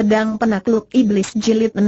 Pedang Penakluk Iblis Jilid 6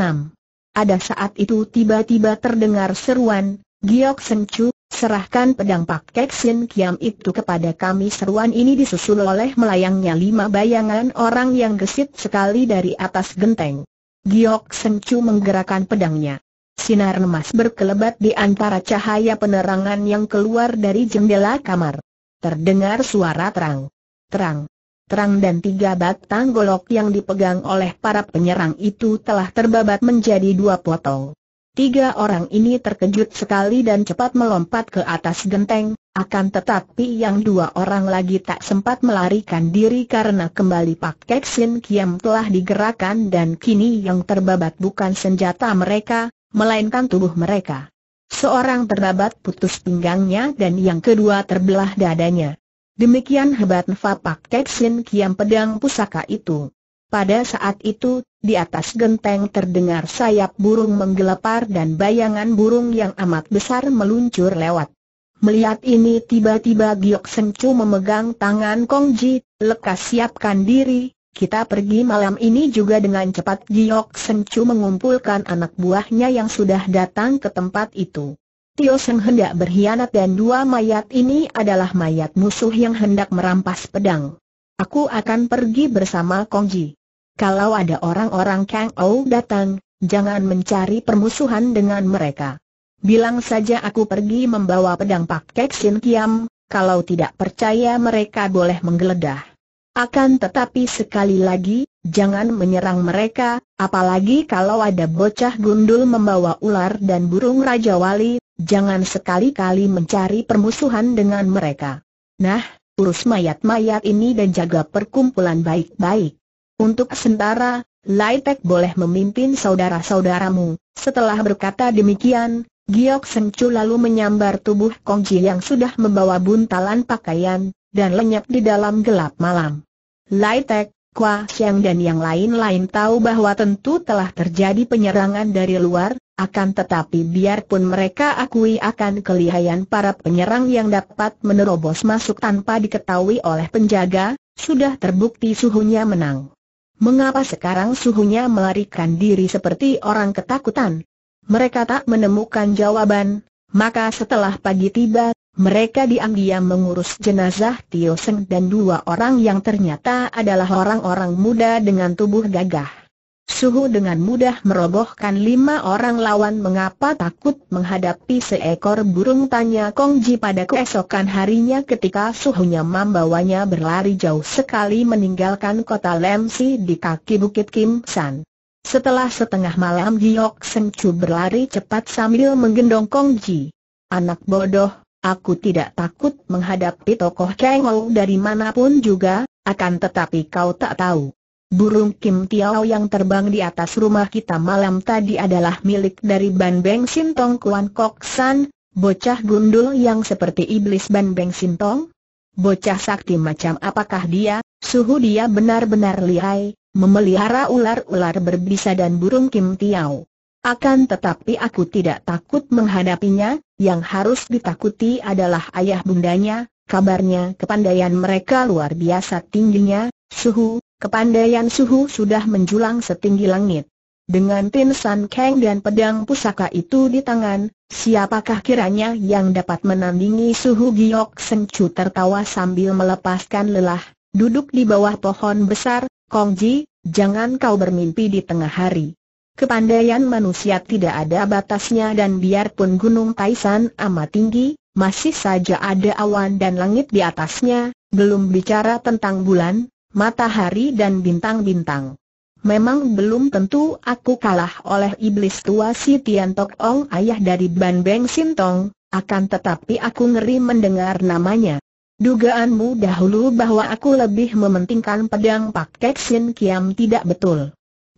Ada saat itu tiba-tiba terdengar seruan, Giok Sencu, serahkan pedang Pak Keksin Kiam itu kepada kami Seruan ini disusul oleh melayangnya lima bayangan orang yang gesit sekali dari atas genteng Giok Sencu menggerakkan pedangnya Sinar emas berkelebat di antara cahaya penerangan yang keluar dari jendela kamar Terdengar suara terang Terang terang dan tiga batang golok yang dipegang oleh para penyerang itu telah terbabat menjadi dua potong. Tiga orang ini terkejut sekali dan cepat melompat ke atas genteng, akan tetapi yang dua orang lagi tak sempat melarikan diri karena kembali Pak Kek Sin Kiam telah digerakkan dan kini yang terbabat bukan senjata mereka, melainkan tubuh mereka. Seorang terbabat putus pinggangnya dan yang kedua terbelah dadanya. Demikian hebat Fapak Keksin Kiam pedang pusaka itu. Pada saat itu, di atas genteng terdengar sayap burung menggelepar dan bayangan burung yang amat besar meluncur lewat. Melihat ini tiba-tiba Giok Sencu memegang tangan Kong Ji, lekas siapkan diri, kita pergi malam ini juga dengan cepat Giok Sencu mengumpulkan anak buahnya yang sudah datang ke tempat itu. Tio Seng hendak berkhianat dan dua mayat ini adalah mayat musuh yang hendak merampas pedang. Aku akan pergi bersama Kong Ji. Kalau ada orang-orang Kang Ou datang, jangan mencari permusuhan dengan mereka. Bilang saja aku pergi membawa pedang Pak Kek Sin Kiam, kalau tidak percaya mereka boleh menggeledah. Akan tetapi sekali lagi, jangan menyerang mereka, apalagi kalau ada bocah gundul membawa ular dan burung Raja Wali, Jangan sekali-kali mencari permusuhan dengan mereka. Nah, urus mayat-mayat ini dan jaga perkumpulan baik-baik. Untuk sementara, Laitek boleh memimpin saudara-saudaramu. Setelah berkata demikian, Giok Sencu lalu menyambar tubuh Kongji yang sudah membawa buntalan pakaian, dan lenyap di dalam gelap malam. Laitek, Kwa, Xiang dan yang lain-lain tahu bahwa tentu telah terjadi penyerangan dari luar, akan tetapi biarpun mereka akui akan kelihayan para penyerang yang dapat menerobos masuk tanpa diketahui oleh penjaga, sudah terbukti suhunya menang. Mengapa sekarang suhunya melarikan diri seperti orang ketakutan? Mereka tak menemukan jawaban, maka setelah pagi tiba, mereka diam-diam mengurus jenazah Tio Seng dan dua orang yang ternyata adalah orang-orang muda dengan tubuh gagah. Suhu dengan mudah merobohkan lima orang lawan mengapa takut menghadapi seekor burung tanya Kong Ji pada keesokan harinya ketika suhunya membawanya berlari jauh sekali meninggalkan kota Lemsi di kaki Bukit Kim San. Setelah setengah malam Giok Seng Chu berlari cepat sambil menggendong Kong Ji. Anak bodoh, Aku tidak takut menghadapi tokoh Kengou dari manapun juga, akan tetapi kau tak tahu. Burung Kim Tiao yang terbang di atas rumah kita malam tadi adalah milik dari Ban Beng Sintong Kuan Kok San, bocah gundul yang seperti iblis Ban Beng Sintong. Bocah sakti macam apakah dia, suhu dia benar-benar lihai, memelihara ular-ular berbisa dan burung Kim Tiao. Akan tetapi aku tidak takut menghadapinya, yang harus ditakuti adalah ayah bundanya, kabarnya kepandaian mereka luar biasa tingginya, suhu, kepandaian suhu sudah menjulang setinggi langit. Dengan pinsan keng dan pedang pusaka itu di tangan, siapakah kiranya yang dapat menandingi suhu Giok Sencu tertawa sambil melepaskan lelah, duduk di bawah pohon besar, Kongji, jangan kau bermimpi di tengah hari. Kepandaian manusia tidak ada batasnya dan biarpun Gunung Taisan amat tinggi, masih saja ada awan dan langit di atasnya, belum bicara tentang bulan, matahari dan bintang-bintang. Memang belum tentu aku kalah oleh iblis tua si Tian Tok Ong ayah dari Ban Beng Sintong, akan tetapi aku ngeri mendengar namanya. Dugaanmu dahulu bahwa aku lebih mementingkan pedang Pak Kek Sin Kiam tidak betul.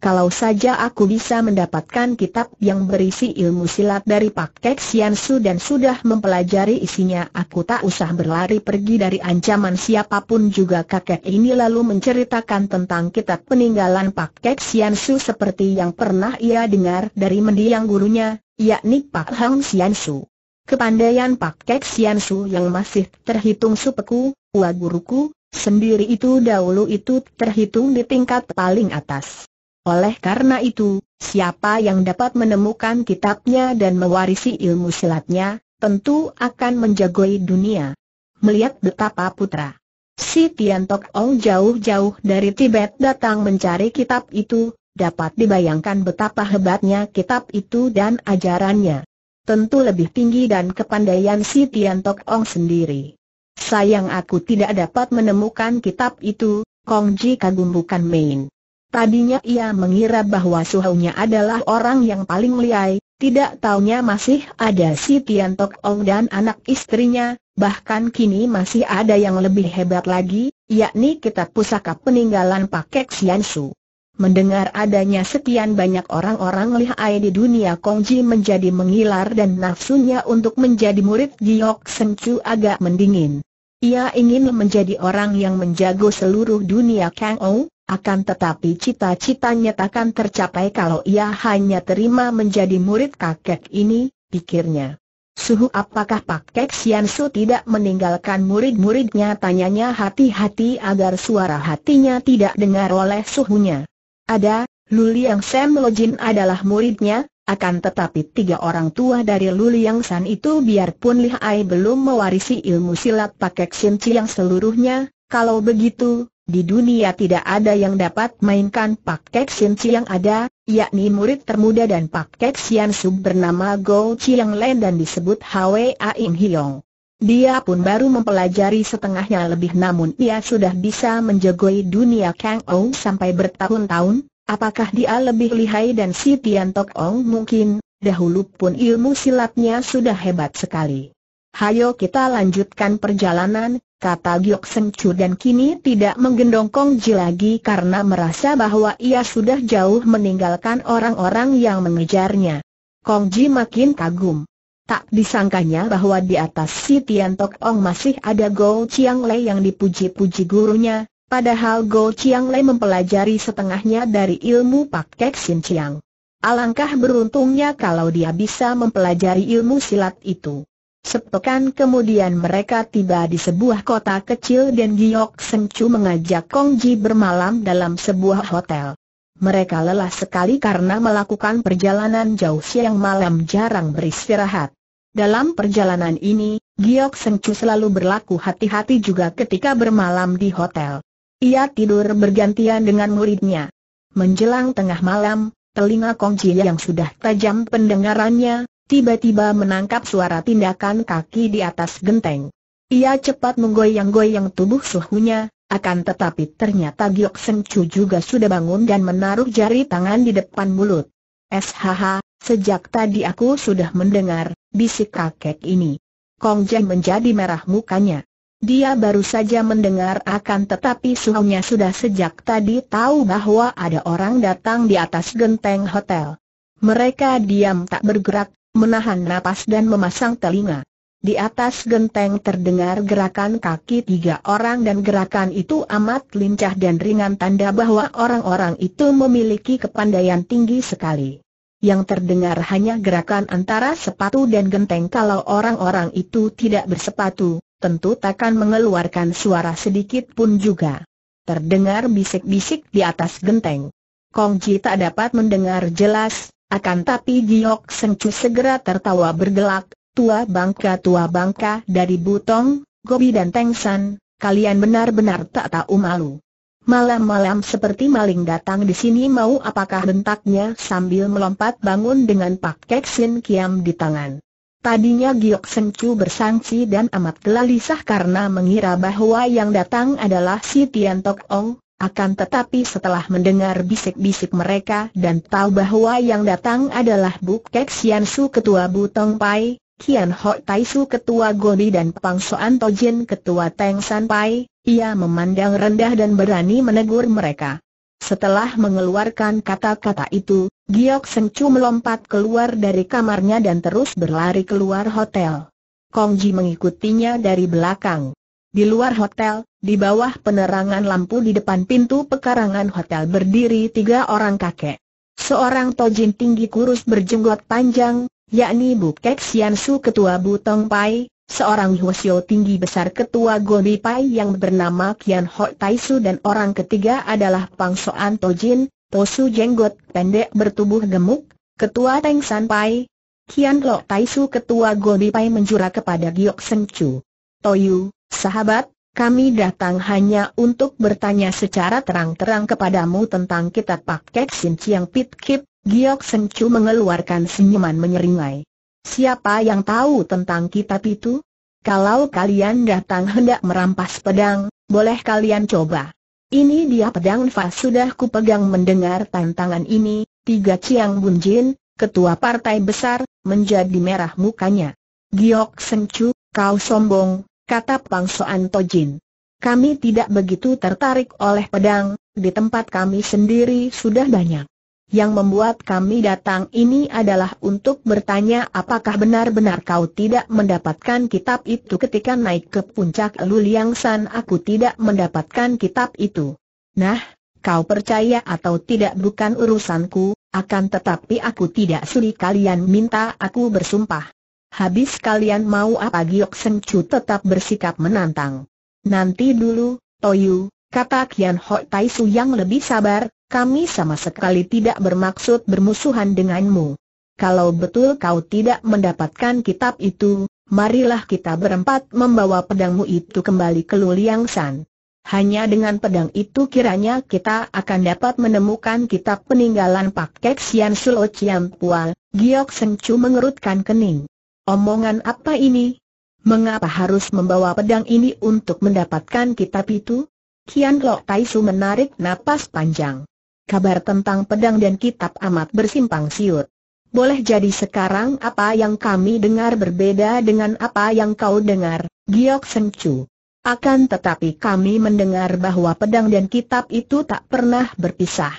Kalau saja aku bisa mendapatkan kitab yang berisi ilmu silat dari Pak Kek Sian Su dan sudah mempelajari isinya aku tak usah berlari pergi dari ancaman siapapun juga kakek ini lalu menceritakan tentang kitab peninggalan Pak Kek Sian Su seperti yang pernah ia dengar dari mendiang gurunya, yakni Pak Hang Sian Su. Kepandaian Pak Kek Sian Su yang masih terhitung supeku, wah guruku, sendiri itu dahulu itu terhitung di tingkat paling atas. Oleh karena itu, siapa yang dapat menemukan kitabnya dan mewarisi ilmu silatnya, tentu akan menjagoi dunia. Melihat betapa putra Si Tian Tok Ong jauh-jauh dari Tibet datang mencari kitab itu, dapat dibayangkan betapa hebatnya kitab itu dan ajarannya. Tentu lebih tinggi dan kepandaian si Tian Tok Ong sendiri. Sayang aku tidak dapat menemukan kitab itu, Kong Ji kagum bukan main. Tadinya ia mengira bahwa suhunya adalah orang yang paling liai, tidak taunya masih ada si Tian Tok Ong dan anak istrinya, bahkan kini masih ada yang lebih hebat lagi, yakni kitab pusaka peninggalan Pakek Sian Su. Mendengar adanya sekian banyak orang-orang lihai di dunia Kongji menjadi mengilar dan nafsunya untuk menjadi murid Giok Sencu agak mendingin. Ia ingin menjadi orang yang menjago seluruh dunia Kang Ong, akan tetapi cita-citanya takkan tercapai kalau ia hanya terima menjadi murid kakek ini, pikirnya. Suhu apakah Pak Sian Su tidak meninggalkan murid-muridnya tanyanya hati-hati agar suara hatinya tidak dengar oleh suhunya. Ada, Luliang Sam Jin adalah muridnya, akan tetapi tiga orang tua dari Luliang San itu biarpun lihai belum mewarisi ilmu silat Pak Sian Chi yang seluruhnya, kalau begitu, di dunia tidak ada yang dapat mainkan Pak Kek Sin yang ada, yakni murid termuda dan Pak Kek Sian Sub bernama Go Chiang Len dan disebut Hwa Aing Hiong. Dia pun baru mempelajari setengahnya lebih namun ia sudah bisa menjagoi dunia Kang Ong sampai bertahun-tahun, apakah dia lebih lihai dan si Tian Tok Ong mungkin, dahulu pun ilmu silatnya sudah hebat sekali. Hayo kita lanjutkan perjalanan, kata Giok Chu dan kini tidak menggendong Kongji lagi karena merasa bahwa ia sudah jauh meninggalkan orang-orang yang mengejarnya. Kong Kongji makin kagum. Tak disangkanya bahwa di atas si Tian Tok Ong masih ada Go Chiang Lei yang dipuji-puji gurunya, padahal Go Chiang Lei mempelajari setengahnya dari ilmu Pak Kek Sin Chiang. Alangkah beruntungnya kalau dia bisa mempelajari ilmu silat itu. Sepekan kemudian mereka tiba di sebuah kota kecil dan Giok Sencu mengajak Kong Ji bermalam dalam sebuah hotel. Mereka lelah sekali karena melakukan perjalanan jauh siang malam jarang beristirahat. Dalam perjalanan ini, Giok Sencu selalu berlaku hati-hati juga ketika bermalam di hotel. Ia tidur bergantian dengan muridnya. Menjelang tengah malam, telinga Kongji yang sudah tajam pendengarannya, tiba-tiba menangkap suara tindakan kaki di atas genteng. Ia cepat menggoyang-goyang tubuh suhunya, akan tetapi ternyata Giok Seng Chu juga sudah bangun dan menaruh jari tangan di depan mulut. SHH, sejak tadi aku sudah mendengar, bisik kakek ini. Kong Jian menjadi merah mukanya. Dia baru saja mendengar akan tetapi suhunya sudah sejak tadi tahu bahwa ada orang datang di atas genteng hotel. Mereka diam tak bergerak, menahan napas dan memasang telinga. Di atas genteng terdengar gerakan kaki tiga orang dan gerakan itu amat lincah dan ringan tanda bahwa orang-orang itu memiliki kepandaian tinggi sekali. Yang terdengar hanya gerakan antara sepatu dan genteng kalau orang-orang itu tidak bersepatu, tentu takkan mengeluarkan suara sedikit pun juga. Terdengar bisik-bisik di atas genteng. Kong Ji tak dapat mendengar jelas, akan tapi Giok Sencu segera tertawa bergelak, tua bangka tua bangka dari Butong, Gobi dan Teng kalian benar-benar tak tahu malu. Malam-malam seperti maling datang di sini mau apakah bentaknya sambil melompat bangun dengan Pak Keksin Kiam di tangan. Tadinya Giok Sencu bersangsi dan amat gelisah karena mengira bahwa yang datang adalah si Tian Tok Ong, akan tetapi setelah mendengar bisik-bisik mereka dan tahu bahwa yang datang adalah Buk Kek Sian Su Ketua Butong Pai, Kian Ho Tai Su Ketua Goni dan Pang Soan Jin Ketua Teng San Pai, ia memandang rendah dan berani menegur mereka. Setelah mengeluarkan kata-kata itu, Giok Seng Chu melompat keluar dari kamarnya dan terus berlari keluar hotel. Kong Ji mengikutinya dari belakang. Di luar hotel, di bawah penerangan lampu di depan pintu pekarangan hotel berdiri tiga orang kakek. Seorang tojin tinggi kurus berjenggot panjang, yakni Bu Sian Su, ketua Butong Pai, seorang Huosio tinggi besar ketua Gobi Pai yang bernama Kian Ho Su dan orang ketiga adalah Pang Soan Tojin, Tosu jenggot pendek bertubuh gemuk, ketua Teng San Pai, Kian Lo Su, ketua Gobi Pai menjura kepada Giok Seng Chu. Toyu, Sahabat, kami datang hanya untuk bertanya secara terang-terang kepadamu tentang kitab paket Kek Sin Chiang Pit Kip, Giok Sen mengeluarkan senyuman menyeringai. Siapa yang tahu tentang kitab itu? Kalau kalian datang hendak merampas pedang, boleh kalian coba. Ini dia pedang Fa sudah kupegang mendengar tantangan ini, tiga Ciang Bunjin, ketua partai besar, menjadi merah mukanya. Giok Sencu, kau sombong, kata Pang Soan Tojin. Kami tidak begitu tertarik oleh pedang, di tempat kami sendiri sudah banyak. Yang membuat kami datang ini adalah untuk bertanya apakah benar-benar kau tidak mendapatkan kitab itu ketika naik ke puncak Luliang San aku tidak mendapatkan kitab itu. Nah, kau percaya atau tidak bukan urusanku, akan tetapi aku tidak sudi kalian minta aku bersumpah. Habis kalian mau apa Giok Seng Chu tetap bersikap menantang. Nanti dulu, Toyu, kata Kian Ho Tai Su yang lebih sabar, kami sama sekali tidak bermaksud bermusuhan denganmu. Kalau betul kau tidak mendapatkan kitab itu, marilah kita berempat membawa pedangmu itu kembali ke Luliang San. Hanya dengan pedang itu kiranya kita akan dapat menemukan kitab peninggalan Pak Kek Sian Sulo Cian Pua, Giok Seng Chu mengerutkan kening. Omongan apa ini? Mengapa harus membawa pedang ini untuk mendapatkan kitab itu? Kian Lok Tai Su menarik napas panjang. Kabar tentang pedang dan kitab amat bersimpang siur. Boleh jadi sekarang apa yang kami dengar berbeda dengan apa yang kau dengar, Giok Seng Akan tetapi kami mendengar bahwa pedang dan kitab itu tak pernah berpisah.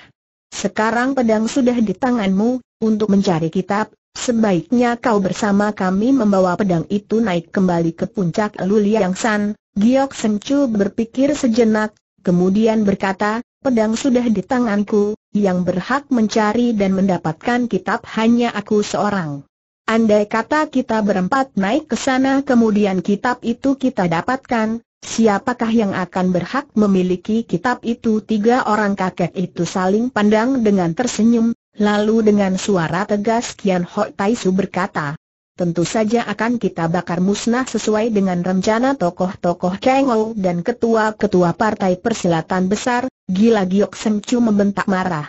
Sekarang pedang sudah di tanganmu, untuk mencari kitab, Sebaiknya kau bersama kami membawa pedang itu naik kembali ke puncak Luliang San, Giok Sencu berpikir sejenak, kemudian berkata, pedang sudah di tanganku, yang berhak mencari dan mendapatkan kitab hanya aku seorang. Andai kata kita berempat naik ke sana kemudian kitab itu kita dapatkan, Siapakah yang akan berhak memiliki kitab itu? Tiga orang kakek itu saling pandang dengan tersenyum, Lalu dengan suara tegas Kian Hok Tai Su berkata, Tentu saja akan kita bakar musnah sesuai dengan rencana tokoh-tokoh Kang Ho dan ketua-ketua Partai Persilatan Besar, Gila Giok Chu membentak marah.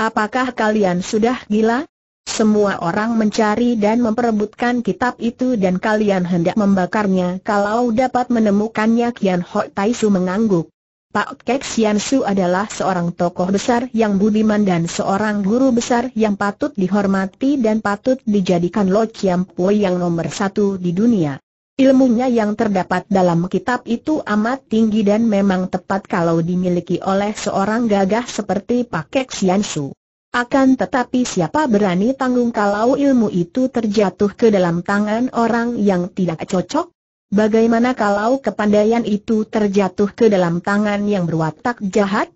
Apakah kalian sudah gila? Semua orang mencari dan memperebutkan kitab itu dan kalian hendak membakarnya kalau dapat menemukannya Kian Hok Tai Su mengangguk. Pak Kek Sian Su adalah seorang tokoh besar yang budiman dan seorang guru besar yang patut dihormati dan patut dijadikan Lo Chiam Po yang nomor satu di dunia. Ilmunya yang terdapat dalam kitab itu amat tinggi dan memang tepat kalau dimiliki oleh seorang gagah seperti Pak Kek Sian Su. Akan tetapi siapa berani tanggung kalau ilmu itu terjatuh ke dalam tangan orang yang tidak cocok? Bagaimana kalau kepandaian itu terjatuh ke dalam tangan yang berwatak jahat?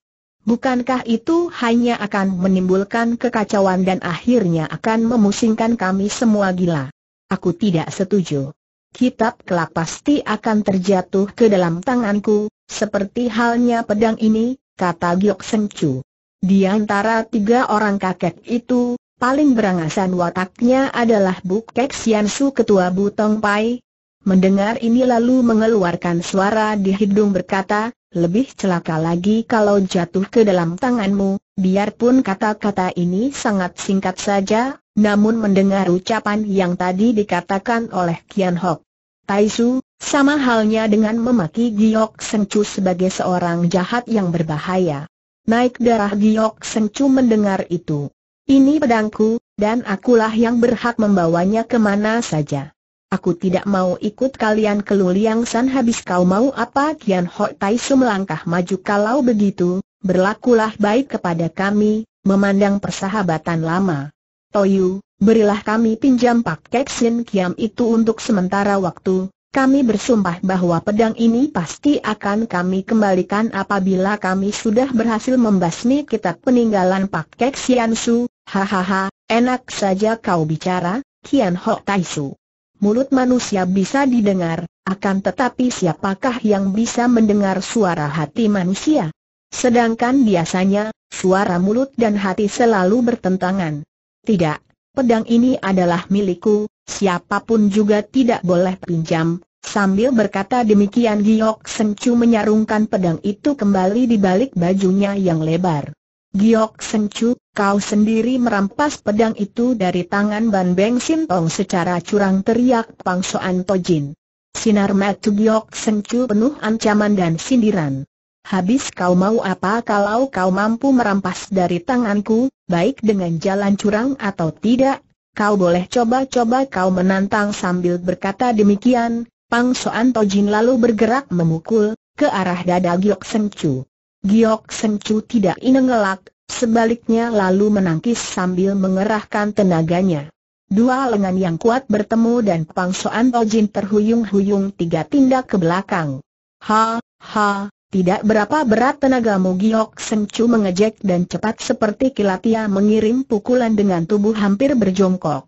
Bukankah itu hanya akan menimbulkan kekacauan dan akhirnya akan memusingkan kami semua gila? Aku tidak setuju. Kitab kelak pasti akan terjatuh ke dalam tanganku, seperti halnya pedang ini, kata Giok Chu. Di antara tiga orang kakek itu, paling berangasan wataknya adalah Bu Sian Su ketua Butong Pai, Mendengar ini lalu mengeluarkan suara di hidung berkata, lebih celaka lagi kalau jatuh ke dalam tanganmu, biarpun kata-kata ini sangat singkat saja, namun mendengar ucapan yang tadi dikatakan oleh Kian Hok. Taisu, sama halnya dengan memaki Giok Sengcu sebagai seorang jahat yang berbahaya. Naik darah Giok Sengcu mendengar itu. Ini pedangku, dan akulah yang berhak membawanya kemana saja. Aku tidak mau ikut kalian ke Luliang San habis kau mau apa Kian Ho Tai Su melangkah maju kalau begitu, berlakulah baik kepada kami, memandang persahabatan lama. Toyu, berilah kami pinjam Pak Keksin Kiam itu untuk sementara waktu, kami bersumpah bahwa pedang ini pasti akan kami kembalikan apabila kami sudah berhasil membasmi kitab peninggalan Pak Keksian Su, hahaha, enak saja kau bicara, Kian Ho Tai Su mulut manusia bisa didengar, akan tetapi siapakah yang bisa mendengar suara hati manusia? Sedangkan biasanya, suara mulut dan hati selalu bertentangan. Tidak, pedang ini adalah milikku, siapapun juga tidak boleh pinjam. Sambil berkata demikian Giok Sengcu menyarungkan pedang itu kembali di balik bajunya yang lebar. Giok Sencu, kau sendiri merampas pedang itu dari tangan Ban Beng Sintong secara curang teriak Pang Soan Tojin. Sinar mata Giok Sencu penuh ancaman dan sindiran. Habis kau mau apa kalau kau mampu merampas dari tanganku, baik dengan jalan curang atau tidak, kau boleh coba-coba kau menantang sambil berkata demikian, Pang Soan Tojin lalu bergerak memukul, ke arah dada Giok Sencu. Giok Sencu tidak inengelak, sebaliknya lalu menangkis sambil mengerahkan tenaganya. Dua lengan yang kuat bertemu dan pangsoan Tojin terhuyung-huyung tiga tindak ke belakang. Ha, ha, tidak berapa berat tenagamu Giok Sencu mengejek dan cepat seperti kilat ia mengirim pukulan dengan tubuh hampir berjongkok.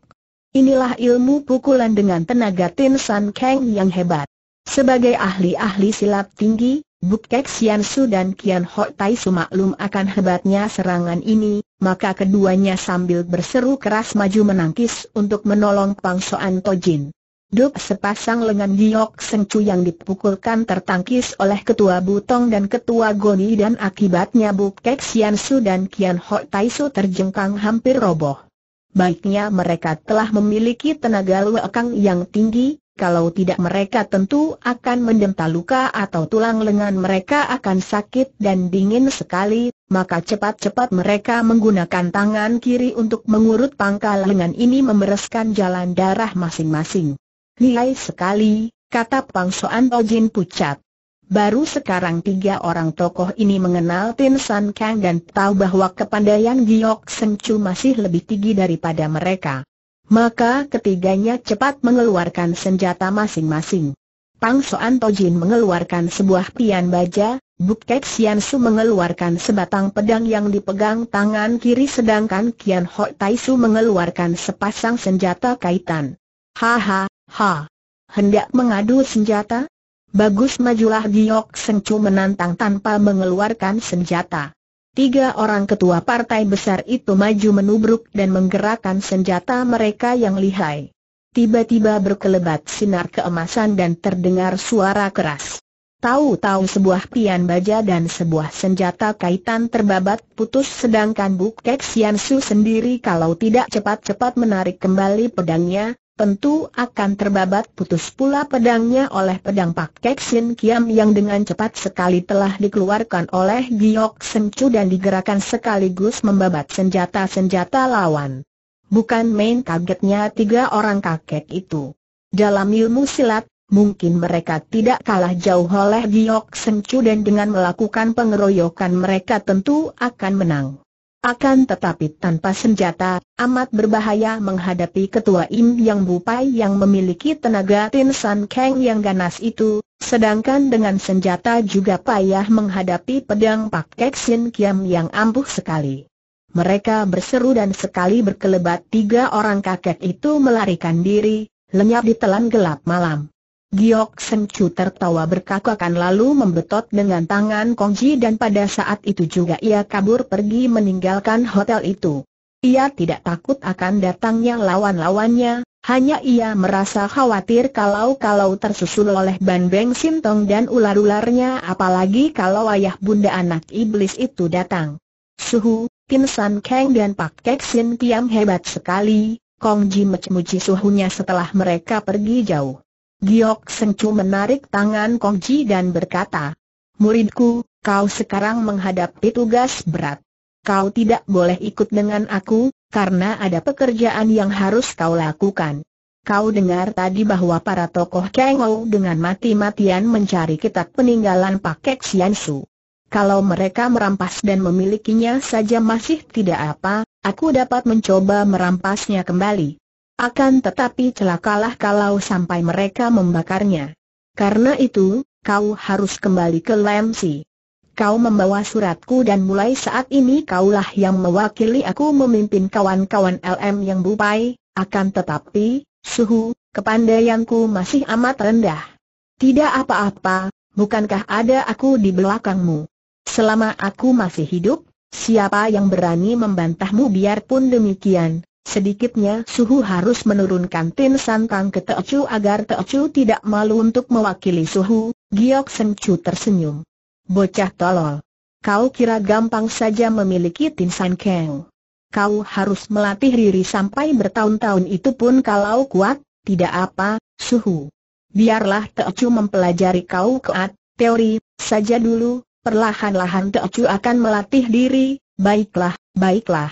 Inilah ilmu pukulan dengan tenaga Tin San Kang yang hebat. Sebagai ahli-ahli silat tinggi, Kek Sian Su dan Kian Ho Tai Su maklum akan hebatnya serangan ini, maka keduanya sambil berseru keras maju menangkis untuk menolong Pang Soan Tojin. Dup sepasang lengan Giok Seng Chu yang dipukulkan tertangkis oleh Ketua Butong dan Ketua Goni dan akibatnya Kek Sian Su dan Kian Ho Tai Su terjengkang hampir roboh. Baiknya mereka telah memiliki tenaga luekang yang tinggi, kalau tidak mereka tentu akan menderita luka atau tulang lengan mereka akan sakit dan dingin sekali, maka cepat-cepat mereka menggunakan tangan kiri untuk mengurut pangkal lengan ini membereskan jalan darah masing-masing. Nilai sekali, kata Pang Soan Tojin pucat. Baru sekarang tiga orang tokoh ini mengenal Tin San Kang dan tahu bahwa kepandaian Giok Seng Chu masih lebih tinggi daripada mereka. Maka ketiganya cepat mengeluarkan senjata masing-masing. Pang Soan Tojin mengeluarkan sebuah pian baja, Buk Kek Sian Su mengeluarkan sebatang pedang yang dipegang tangan kiri sedangkan Kian Ho Tai Su mengeluarkan sepasang senjata kaitan. Ha ha, Hendak mengadu senjata? Bagus majulah Giok Sengcu menantang tanpa mengeluarkan senjata. Tiga orang ketua partai besar itu maju menubruk dan menggerakkan senjata mereka yang lihai. Tiba-tiba berkelebat sinar keemasan dan terdengar suara keras. Tahu-tahu sebuah pian baja dan sebuah senjata kaitan terbabat putus sedangkan Bukek sendiri kalau tidak cepat-cepat menarik kembali pedangnya, tentu akan terbabat putus pula pedangnya oleh pedang Pak Kek Sin Kiam yang dengan cepat sekali telah dikeluarkan oleh Giok Sencu dan digerakkan sekaligus membabat senjata-senjata lawan. Bukan main kagetnya tiga orang kakek itu. Dalam ilmu silat, Mungkin mereka tidak kalah jauh oleh Giok Sencu dan dengan melakukan pengeroyokan mereka tentu akan menang. Akan tetapi tanpa senjata, amat berbahaya menghadapi ketua Im Yang Bupai yang memiliki tenaga Tin San Kang yang ganas itu, sedangkan dengan senjata juga payah menghadapi pedang Pak Kek Sin Kiam yang ampuh sekali. Mereka berseru dan sekali berkelebat tiga orang kakek itu melarikan diri, lenyap di telan gelap malam. Giok Seng Chu tertawa berkakakan lalu membetot dengan tangan Kongji dan pada saat itu juga ia kabur pergi meninggalkan hotel itu. Ia tidak takut akan datangnya lawan-lawannya, hanya ia merasa khawatir kalau-kalau tersusul oleh Ban Beng Sintong dan ular-ularnya apalagi kalau ayah bunda anak iblis itu datang. Suhu, Kim San Kang dan Pak Kek Sin hebat sekali, Kongji memuji suhunya setelah mereka pergi jauh. Giok Sengcu menarik tangan Kong Ji dan berkata, Muridku, kau sekarang menghadapi tugas berat. Kau tidak boleh ikut dengan aku, karena ada pekerjaan yang harus kau lakukan. Kau dengar tadi bahwa para tokoh Ou dengan mati-matian mencari kitab peninggalan Pakek Su. Kalau mereka merampas dan memilikinya saja masih tidak apa, aku dapat mencoba merampasnya kembali. Akan tetapi celakalah kalau sampai mereka membakarnya. Karena itu, kau harus kembali ke Lemsi. Kau membawa suratku dan mulai saat ini kaulah yang mewakili aku memimpin kawan-kawan LM yang bupai, akan tetapi, suhu, kepandaianku masih amat rendah. Tidak apa-apa, bukankah ada aku di belakangmu? Selama aku masih hidup, siapa yang berani membantahmu biarpun demikian, Sedikitnya Suhu harus menurunkan Tin Santang ke Teocu agar Teocu tidak malu untuk mewakili Suhu, Giok Sen Chu tersenyum. Bocah tolol. Kau kira gampang saja memiliki Tin San Kau harus melatih diri sampai bertahun-tahun itu pun kalau kuat, tidak apa, Suhu. Biarlah Teocu mempelajari kau kuat, teori, saja dulu, perlahan-lahan Teocu akan melatih diri, baiklah, baiklah.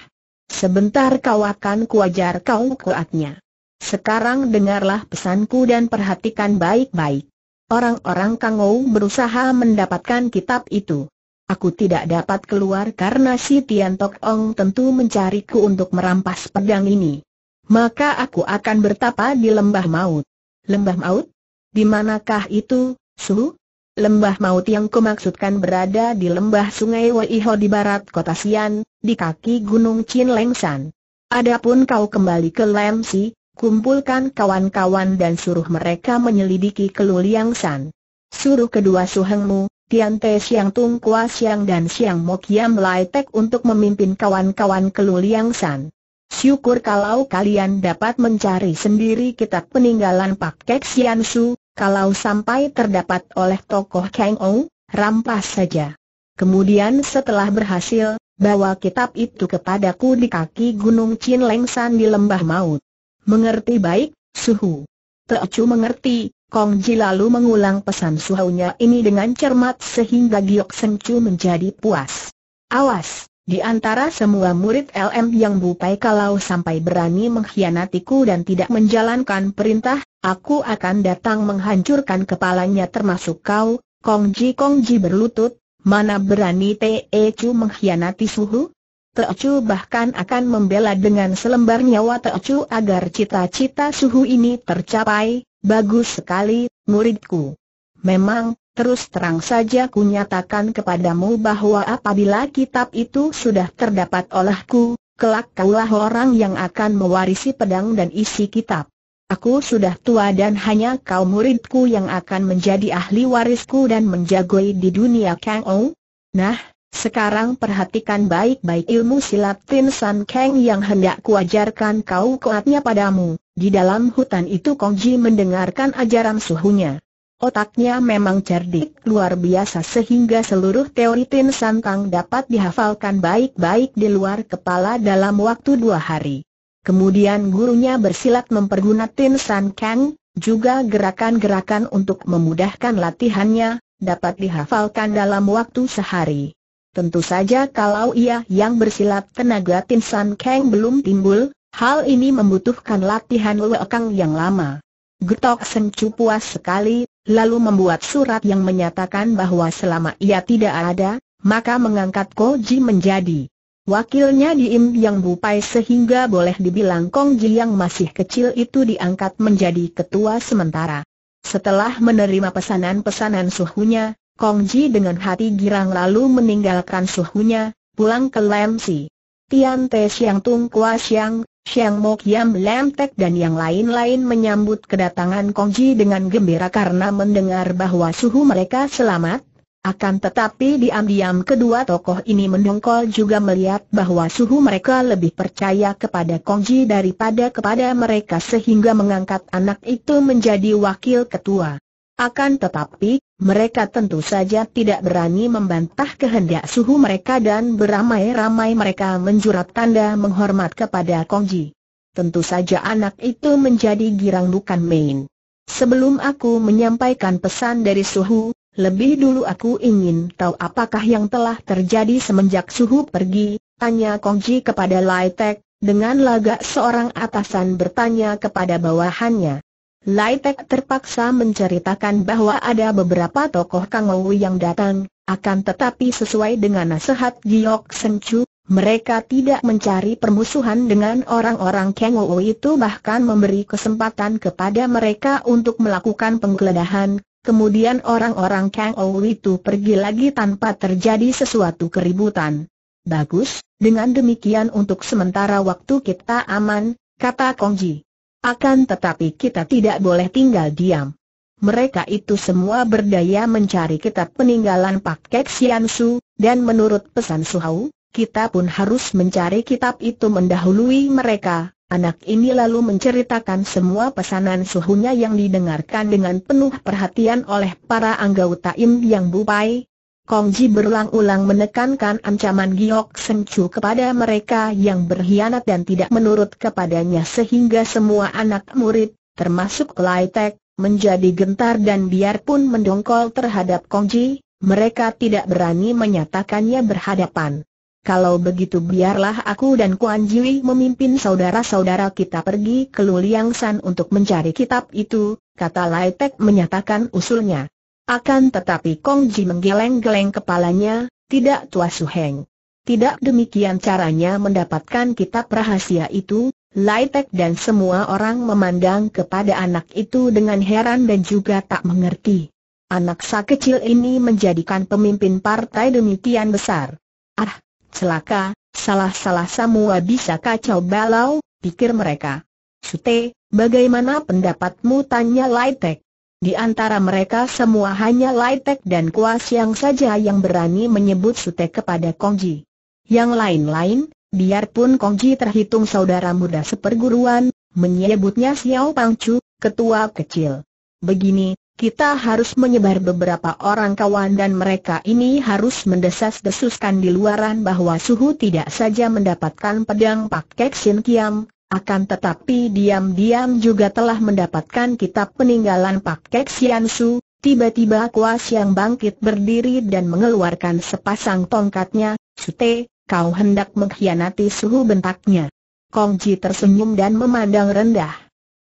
Sebentar kau akan kuajar kau kuatnya. Sekarang dengarlah pesanku dan perhatikan baik-baik. Orang-orang Kangou berusaha mendapatkan kitab itu. Aku tidak dapat keluar karena si Tian Tok Ong tentu mencariku untuk merampas pedang ini. Maka aku akan bertapa di lembah maut. Lembah maut? Di manakah itu, Su? Lembah Maut yang kumaksudkan berada di lembah sungai Weiho di barat kota Sian, di kaki gunung Chin Lengsan. Adapun kau kembali ke Si, kumpulkan kawan-kawan dan suruh mereka menyelidiki Keluliang San. Suruh kedua suhengmu, Tian Te Siang Tung Kua Siang dan Siang Mok Yam Lai Tek untuk memimpin kawan-kawan Keluliang San. Syukur kalau kalian dapat mencari sendiri kitab peninggalan Pak Kek Sian Su, kalau sampai terdapat oleh tokoh Kang Ong, rampas saja. Kemudian setelah berhasil, bawa kitab itu kepadaku di kaki Gunung Chin Lengsan di Lembah Maut. Mengerti baik, Suhu. Teocu mengerti, Kong Ji lalu mengulang pesan Suhunya ini dengan cermat sehingga Giok Chu menjadi puas. Awas, di antara semua murid LM yang bupai kalau sampai berani mengkhianatiku dan tidak menjalankan perintah, aku akan datang menghancurkan kepalanya termasuk kau, Kongji. Kongji berlutut, mana berani Te Chu mengkhianati suhu? Te Chu bahkan akan membela dengan selembar nyawa Te Chu agar cita-cita suhu ini tercapai, bagus sekali, muridku. Memang, Terus terang saja ku nyatakan kepadamu bahwa apabila kitab itu sudah terdapat olehku, kelak kaulah orang yang akan mewarisi pedang dan isi kitab. Aku sudah tua dan hanya kau muridku yang akan menjadi ahli warisku dan menjagoi di dunia Kang Ou. Nah, sekarang perhatikan baik-baik ilmu silat Tin San Kang yang hendak kuajarkan kau kuatnya padamu. Di dalam hutan itu Kong Ji mendengarkan ajaran suhunya. Otaknya memang cerdik luar biasa sehingga seluruh teori Tin san Kang dapat dihafalkan baik-baik di luar kepala dalam waktu dua hari. Kemudian gurunya bersilat mempergunakan Tin San Kang, juga gerakan-gerakan untuk memudahkan latihannya, dapat dihafalkan dalam waktu sehari. Tentu saja kalau ia yang bersilat tenaga Tin San Kang belum timbul, hal ini membutuhkan latihan lekang yang lama. Getok Sencu puas sekali, lalu membuat surat yang menyatakan bahwa selama ia tidak ada, maka mengangkat Koji menjadi wakilnya di Im Yang Bupai sehingga boleh dibilang Kongji yang masih kecil itu diangkat menjadi ketua sementara. Setelah menerima pesanan-pesanan suhunya, Kongji dengan hati girang lalu meninggalkan suhunya, pulang ke Lemsi. Tian Te Siang Tung Kua Siang, Sheng Mo Kiam Tek dan yang lain-lain menyambut kedatangan Kongji dengan gembira karena mendengar bahwa suhu mereka selamat. Akan tetapi diam-diam kedua tokoh ini mendongkol juga melihat bahwa suhu mereka lebih percaya kepada Kongji daripada kepada mereka sehingga mengangkat anak itu menjadi wakil ketua. Akan tetapi, mereka tentu saja tidak berani membantah kehendak suhu mereka dan beramai-ramai mereka menjurat tanda menghormat kepada Kongji. Tentu saja anak itu menjadi girang bukan main. Sebelum aku menyampaikan pesan dari suhu, lebih dulu aku ingin tahu apakah yang telah terjadi semenjak suhu pergi, tanya Kongji kepada Laitek, dengan lagak seorang atasan bertanya kepada bawahannya. Lai Laitek terpaksa menceritakan bahwa ada beberapa tokoh Kang Wu yang datang, akan tetapi sesuai dengan nasihat Giok Chu, mereka tidak mencari permusuhan dengan orang-orang Kang Wu itu bahkan memberi kesempatan kepada mereka untuk melakukan penggeledahan, kemudian orang-orang Kang Wu itu pergi lagi tanpa terjadi sesuatu keributan. Bagus, dengan demikian untuk sementara waktu kita aman, kata Kongji. Akan tetapi kita tidak boleh tinggal diam. Mereka itu semua berdaya mencari kitab peninggalan Pak Kek Sian Su, dan menurut pesan Suhau, kita pun harus mencari kitab itu mendahului mereka. Anak ini lalu menceritakan semua pesanan suhunya yang didengarkan dengan penuh perhatian oleh para anggota Im Yang Bupai, Kongji berulang-ulang menekankan ancaman Giok Chu kepada mereka yang berkhianat dan tidak menurut kepadanya sehingga semua anak murid, termasuk Lai Tek, menjadi gentar dan biarpun mendongkol terhadap Kongji, mereka tidak berani menyatakannya berhadapan. Kalau begitu biarlah aku dan Kuan Jiwi memimpin saudara-saudara kita pergi ke Luliang San untuk mencari kitab itu, kata Lai Tek menyatakan usulnya. Akan tetapi Kong Ji menggeleng-geleng kepalanya, tidak tua Heng. Tidak demikian caranya mendapatkan kitab rahasia itu, Tek dan semua orang memandang kepada anak itu dengan heran dan juga tak mengerti. Anak sakecil ini menjadikan pemimpin partai demikian besar. Ah, celaka, salah-salah semua bisa kacau balau, pikir mereka. Sute, bagaimana pendapatmu tanya Tek? Di antara mereka semua hanya Laitek dan Kuas yang saja yang berani menyebut sutek kepada Kongji. Yang lain-lain, biarpun Kongji terhitung saudara muda seperguruan, menyebutnya Xiao Pangcu, ketua kecil. Begini, kita harus menyebar beberapa orang kawan dan mereka ini harus mendesas-desuskan di luaran bahwa Suhu tidak saja mendapatkan pedang Pak Kek Sin Kiam, akan tetapi diam-diam juga telah mendapatkan kitab peninggalan Pak Kek Sian Su, tiba-tiba kuas yang bangkit berdiri dan mengeluarkan sepasang tongkatnya, Sute, kau hendak mengkhianati suhu bentaknya. Kong Ji tersenyum dan memandang rendah.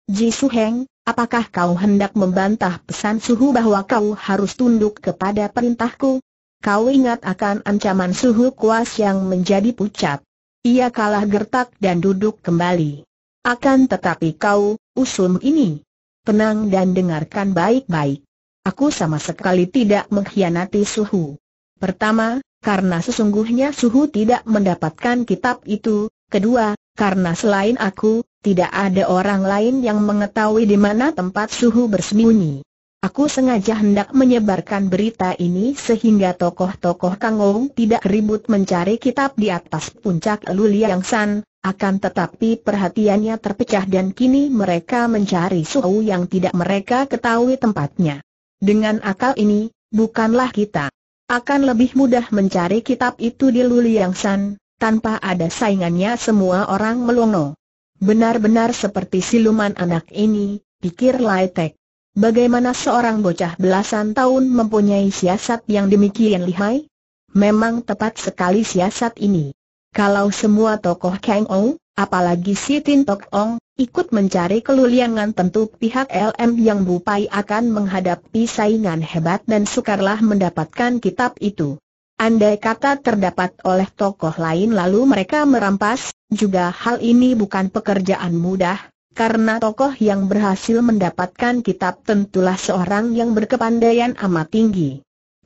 Ji Su Heng, apakah kau hendak membantah pesan suhu bahwa kau harus tunduk kepada perintahku? Kau ingat akan ancaman suhu kuas yang menjadi pucat ia kalah gertak dan duduk kembali. Akan tetapi kau, usum ini. Tenang dan dengarkan baik-baik. Aku sama sekali tidak mengkhianati suhu. Pertama, karena sesungguhnya suhu tidak mendapatkan kitab itu. Kedua, karena selain aku, tidak ada orang lain yang mengetahui di mana tempat suhu bersembunyi. Aku sengaja hendak menyebarkan berita ini sehingga tokoh-tokoh Kangou tidak ribut mencari kitab di atas puncak Luliang San, akan tetapi perhatiannya terpecah dan kini mereka mencari suhu yang tidak mereka ketahui tempatnya. Dengan akal ini, bukanlah kita. Akan lebih mudah mencari kitab itu di Luliang San, tanpa ada saingannya semua orang melongo. Benar-benar seperti siluman anak ini, pikir Laitek. Bagaimana seorang bocah belasan tahun mempunyai siasat yang demikian lihai? Memang tepat sekali siasat ini. Kalau semua tokoh Kang ong, apalagi si Tin Tok Ong, ikut mencari keluliangan tentu pihak LM yang bupai akan menghadapi saingan hebat dan sukarlah mendapatkan kitab itu. Andai kata terdapat oleh tokoh lain lalu mereka merampas, juga hal ini bukan pekerjaan mudah, karena tokoh yang berhasil mendapatkan kitab tentulah seorang yang berkepandaian amat tinggi.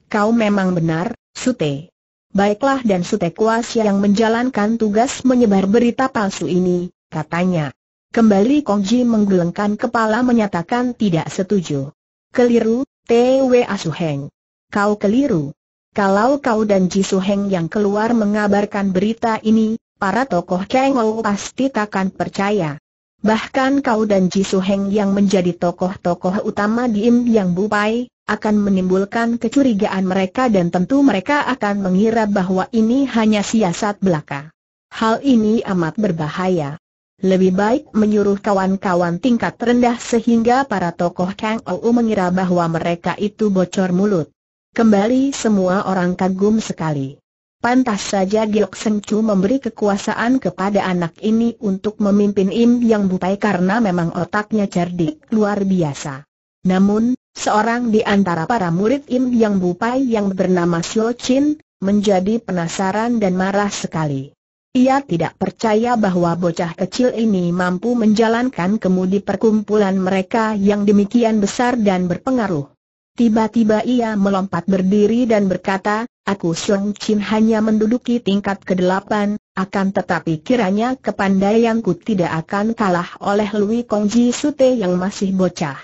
Kau memang benar, Sute. Baiklah dan Sute Kuas yang menjalankan tugas menyebar berita palsu ini, katanya. Kembali Kongji menggelengkan kepala menyatakan tidak setuju. Keliru, T.W. Asuheng. Kau keliru. Kalau kau dan Ji Suheng yang keluar mengabarkan berita ini, para tokoh Kengou pasti takkan percaya. Bahkan kau dan Ji Suheng yang menjadi tokoh-tokoh utama di Im Yang Bupai, akan menimbulkan kecurigaan mereka dan tentu mereka akan mengira bahwa ini hanya siasat belaka. Hal ini amat berbahaya. Lebih baik menyuruh kawan-kawan tingkat rendah sehingga para tokoh Kang Ou mengira bahwa mereka itu bocor mulut. Kembali semua orang kagum sekali. Pantas saja Giok Seng Chu memberi kekuasaan kepada anak ini untuk memimpin Im Yang Bupai karena memang otaknya cerdik luar biasa. Namun, seorang di antara para murid Im Yang Bupai yang bernama Xiao Chin, menjadi penasaran dan marah sekali. Ia tidak percaya bahwa bocah kecil ini mampu menjalankan kemudi perkumpulan mereka yang demikian besar dan berpengaruh. Tiba-tiba ia melompat berdiri dan berkata, Aku Xiong Chin hanya menduduki tingkat ke-8, akan tetapi kiranya kepandaianku tidak akan kalah oleh Lui Kong Ji Sute yang masih bocah.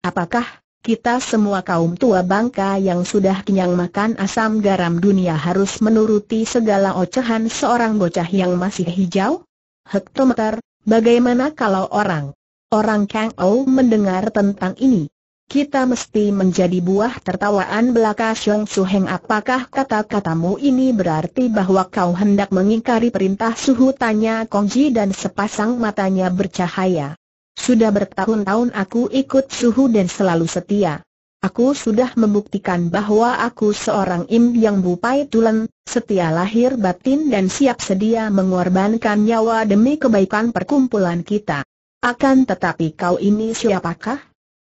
Apakah kita semua kaum tua bangka yang sudah kenyang makan asam garam dunia harus menuruti segala ocehan seorang bocah yang masih hijau? Hektometer, bagaimana kalau orang? Orang Kang Ou mendengar tentang ini kita mesti menjadi buah tertawaan belaka Xiong Su Heng apakah kata-katamu ini berarti bahwa kau hendak mengingkari perintah suhu tanya Kong Ji dan sepasang matanya bercahaya. Sudah bertahun-tahun aku ikut suhu dan selalu setia. Aku sudah membuktikan bahwa aku seorang im yang bupai tulen, setia lahir batin dan siap sedia mengorbankan nyawa demi kebaikan perkumpulan kita. Akan tetapi kau ini siapakah?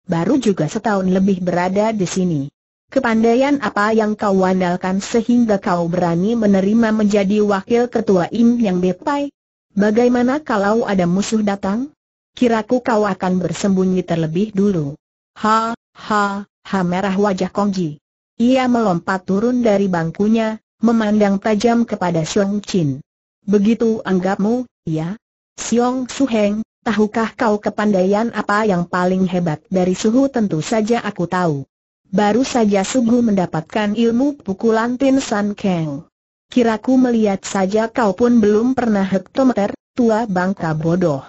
baru juga setahun lebih berada di sini. Kepandaian apa yang kau andalkan sehingga kau berani menerima menjadi wakil ketua Im Yang Bepai? Bagaimana kalau ada musuh datang? Kiraku kau akan bersembunyi terlebih dulu. Ha, ha, ha merah wajah Kongji. Ia melompat turun dari bangkunya, memandang tajam kepada Xiong Qin. Begitu anggapmu, ya? Xiong Suheng, tahukah kau kepandaian apa yang paling hebat dari suhu tentu saja aku tahu. Baru saja subuh mendapatkan ilmu pukulan Tin San Kang. Kiraku melihat saja kau pun belum pernah hektometer, tua bangka bodoh.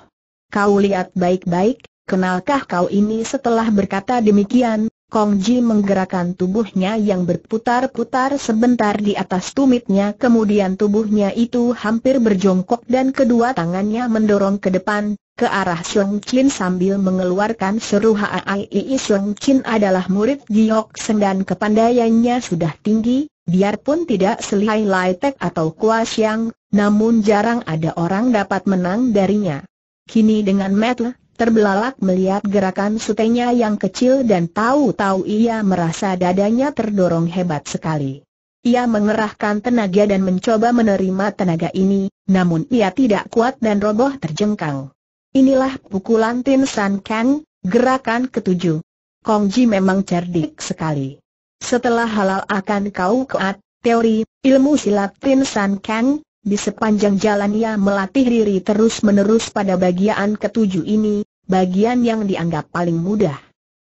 Kau lihat baik-baik, kenalkah kau ini setelah berkata demikian, Kong Ji menggerakkan tubuhnya yang berputar-putar sebentar di atas tumitnya kemudian tubuhnya itu hampir berjongkok dan kedua tangannya mendorong ke depan, ke arah Xiong Chin sambil mengeluarkan seru Haaii Xiong Chin adalah murid Giok Sen dan kepandaiannya sudah tinggi, biarpun tidak selihai Lai Tek atau Kua Siang, namun jarang ada orang dapat menang darinya. Kini dengan metel terbelalak melihat gerakan sutenya yang kecil dan tahu-tahu ia merasa dadanya terdorong hebat sekali. Ia mengerahkan tenaga dan mencoba menerima tenaga ini, namun ia tidak kuat dan roboh terjengkang. Inilah pukulan Tin San Kang, gerakan ketujuh. Kong Ji memang cerdik sekali. Setelah halal akan kau kuat, teori, ilmu silat Tin San Kang, di sepanjang jalan ia melatih diri terus-menerus pada bagian ketujuh ini, bagian yang dianggap paling mudah.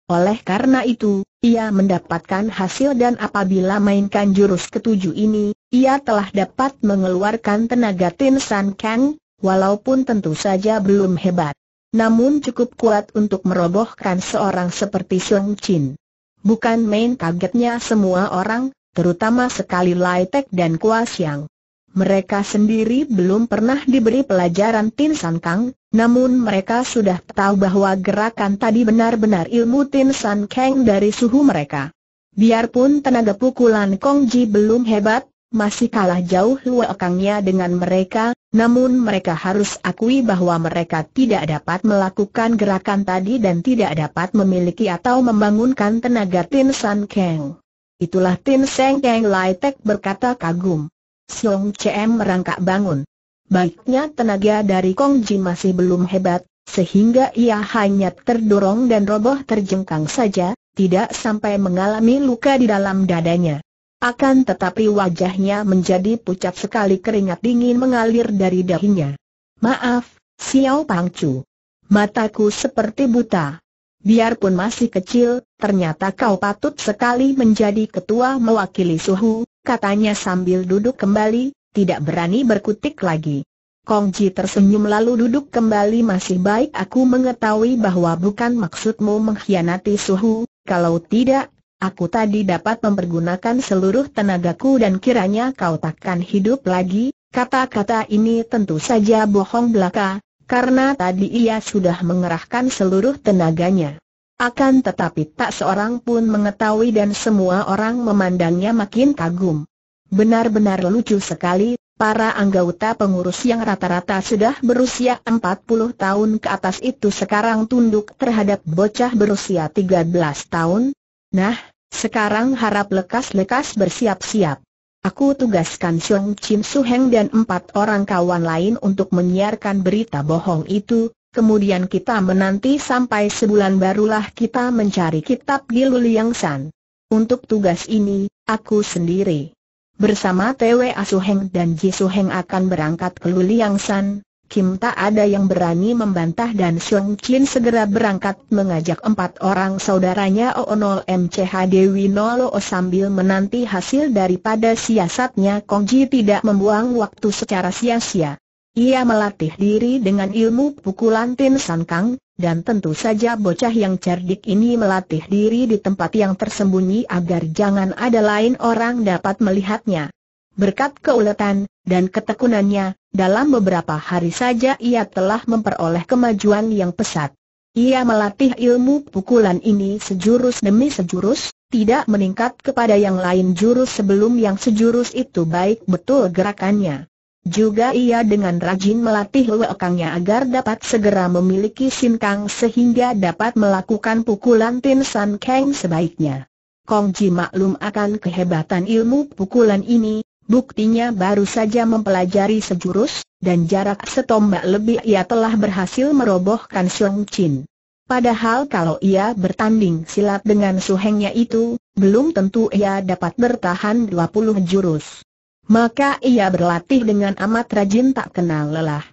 Oleh karena itu, ia mendapatkan hasil dan apabila mainkan jurus ketujuh ini, ia telah dapat mengeluarkan tenaga Tin San Kang, walaupun tentu saja belum hebat. Namun cukup kuat untuk merobohkan seorang seperti Song Chin. Bukan main kagetnya semua orang, terutama sekali Lai Tek dan Kua Siang. Mereka sendiri belum pernah diberi pelajaran Tin San Kang, namun mereka sudah tahu bahwa gerakan tadi benar-benar ilmu Tin San Kang dari suhu mereka. Biarpun tenaga pukulan Kong Ji belum hebat, masih kalah jauh luakangnya dengan mereka, namun mereka harus akui bahwa mereka tidak dapat melakukan gerakan tadi dan tidak dapat memiliki atau membangunkan tenaga Tin San Kang. Itulah Tin San Kang Lai Tek berkata kagum. Song CM merangkak bangun. Baiknya tenaga dari Kong Ji masih belum hebat, sehingga ia hanya terdorong dan roboh terjengkang saja, tidak sampai mengalami luka di dalam dadanya. Akan tetapi wajahnya menjadi pucat sekali keringat dingin mengalir dari dahinya. Maaf, Xiao Pangcu. Mataku seperti buta. Biarpun masih kecil, ternyata kau patut sekali menjadi ketua mewakili suhu, katanya sambil duduk kembali, tidak berani berkutik lagi. Kong Ji tersenyum lalu duduk kembali masih baik aku mengetahui bahwa bukan maksudmu mengkhianati suhu, kalau tidak, aku tadi dapat mempergunakan seluruh tenagaku dan kiranya kau takkan hidup lagi, kata-kata ini tentu saja bohong belaka, karena tadi ia sudah mengerahkan seluruh tenaganya. Akan tetapi tak seorang pun mengetahui dan semua orang memandangnya makin kagum. Benar-benar lucu sekali, para anggota pengurus yang rata-rata sudah berusia 40 tahun ke atas itu sekarang tunduk terhadap bocah berusia 13 tahun. Nah, sekarang harap lekas-lekas bersiap-siap. Aku tugaskan Song Chin Su Heng dan empat orang kawan lain untuk menyiarkan berita bohong itu, kemudian kita menanti sampai sebulan barulah kita mencari kitab Gilu Liang San. Untuk tugas ini, aku sendiri Bersama TW Asuheng dan Ji Suheng akan berangkat ke Luliang San, Kim tak ada yang berani membantah dan Xiong Chin segera berangkat mengajak empat orang saudaranya Oonol MCH Dewi Nolo sambil menanti hasil daripada siasatnya Kong Ji tidak membuang waktu secara sia-sia. Ia melatih diri dengan ilmu pukulan Tin San Kang, dan tentu saja bocah yang cerdik ini melatih diri di tempat yang tersembunyi agar jangan ada lain orang dapat melihatnya. Berkat keuletan dan ketekunannya, dalam beberapa hari saja ia telah memperoleh kemajuan yang pesat. Ia melatih ilmu pukulan ini sejurus demi sejurus, tidak meningkat kepada yang lain jurus sebelum yang sejurus itu baik betul gerakannya. Juga ia dengan rajin melatih lekangnya agar dapat segera memiliki sinkang sehingga dapat melakukan pukulan Tin San Kang sebaiknya. Kong Ji maklum akan kehebatan ilmu pukulan ini, buktinya baru saja mempelajari sejurus, dan jarak setombak lebih ia telah berhasil merobohkan Xiong Chin. Padahal kalau ia bertanding silat dengan suhengnya itu, belum tentu ia dapat bertahan 20 jurus. Maka ia berlatih dengan amat rajin tak kenal lelah.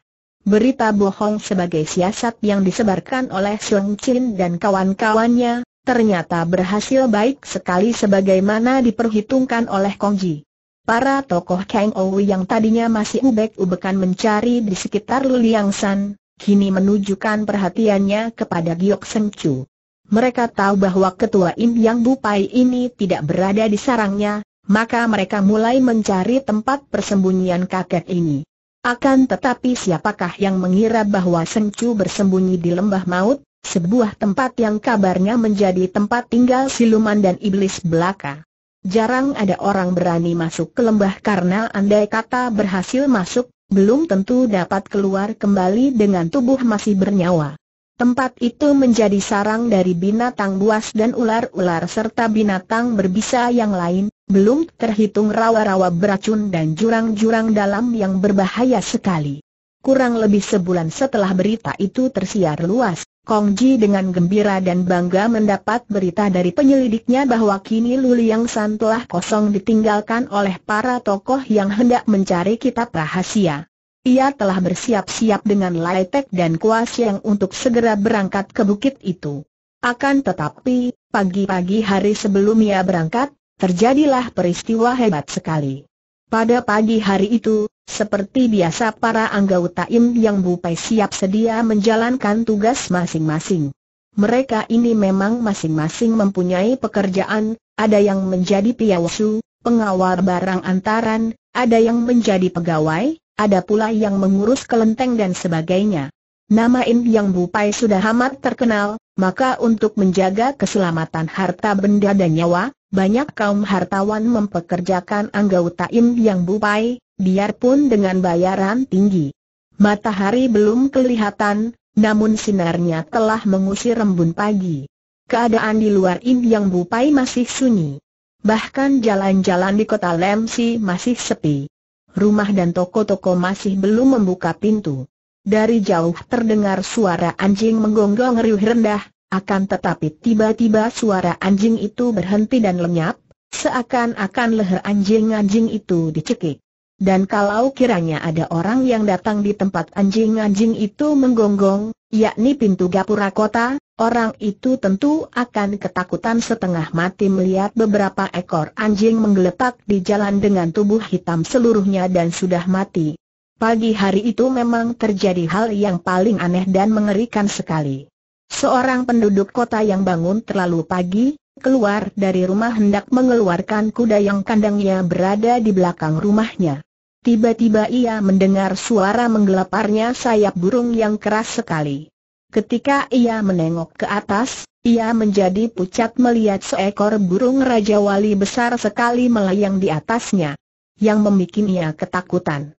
Berita bohong sebagai siasat yang disebarkan oleh Sheng Chin dan kawan-kawannya, ternyata berhasil baik sekali sebagaimana diperhitungkan oleh Kong Ji. Para tokoh Kang Ou yang tadinya masih ubek-ubekan mencari di sekitar Liang San, kini menunjukkan perhatiannya kepada Giok Seng Chu. Mereka tahu bahwa ketua Im Yang Bupai ini tidak berada di sarangnya, maka mereka mulai mencari tempat persembunyian kakek ini. Akan tetapi siapakah yang mengira bahwa Sencu bersembunyi di lembah maut, sebuah tempat yang kabarnya menjadi tempat tinggal siluman dan iblis belaka. Jarang ada orang berani masuk ke lembah karena andai kata berhasil masuk, belum tentu dapat keluar kembali dengan tubuh masih bernyawa. Tempat itu menjadi sarang dari binatang buas dan ular-ular serta binatang berbisa yang lain, belum terhitung rawa-rawa beracun dan jurang-jurang dalam yang berbahaya sekali. Kurang lebih sebulan setelah berita itu tersiar luas, Kong Ji dengan gembira dan bangga mendapat berita dari penyelidiknya bahwa kini Luliang San telah kosong ditinggalkan oleh para tokoh yang hendak mencari kitab rahasia. Ia telah bersiap-siap dengan Laitek dan kuas yang untuk segera berangkat ke bukit itu. Akan tetapi, pagi-pagi hari sebelum ia berangkat, Terjadilah peristiwa hebat sekali. Pada pagi hari itu, seperti biasa para anggota Im Yang Bupai siap sedia menjalankan tugas masing-masing. Mereka ini memang masing-masing mempunyai pekerjaan, ada yang menjadi piawasu, pengawal barang antaran, ada yang menjadi pegawai, ada pula yang mengurus kelenteng dan sebagainya. Nama Im Yang Bupai sudah amat terkenal, maka untuk menjaga keselamatan harta benda dan nyawa, banyak kaum hartawan mempekerjakan anggota im yang bupai, biarpun dengan bayaran tinggi. Matahari belum kelihatan, namun sinarnya telah mengusir rembun pagi. Keadaan di luar Im Yang Bupai masih sunyi. Bahkan jalan-jalan di kota Lemsi masih sepi. Rumah dan toko-toko masih belum membuka pintu. Dari jauh terdengar suara anjing menggonggong riuh rendah, akan tetapi tiba-tiba suara anjing itu berhenti dan lenyap, seakan-akan leher anjing-anjing itu dicekik. Dan kalau kiranya ada orang yang datang di tempat anjing-anjing itu menggonggong, yakni pintu gapura kota, orang itu tentu akan ketakutan setengah mati melihat beberapa ekor anjing menggeletak di jalan dengan tubuh hitam seluruhnya dan sudah mati. Pagi hari itu memang terjadi hal yang paling aneh dan mengerikan sekali. Seorang penduduk kota yang bangun terlalu pagi, keluar dari rumah hendak mengeluarkan kuda yang kandangnya berada di belakang rumahnya. Tiba-tiba ia mendengar suara menggelaparnya sayap burung yang keras sekali. Ketika ia menengok ke atas, ia menjadi pucat melihat seekor burung Raja Wali besar sekali melayang di atasnya. Yang membuatnya ketakutan.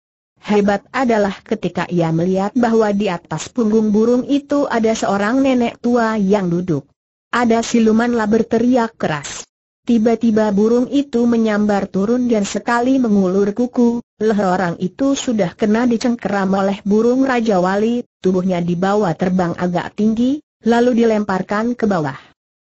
Hebat adalah ketika ia melihat bahwa di atas punggung burung itu ada seorang nenek tua yang duduk. Ada siluman silumanlah berteriak keras. Tiba-tiba burung itu menyambar turun dan sekali mengulur kuku, leher orang itu sudah kena dicengkeram oleh burung Raja Wali, tubuhnya dibawa terbang agak tinggi, lalu dilemparkan ke bawah.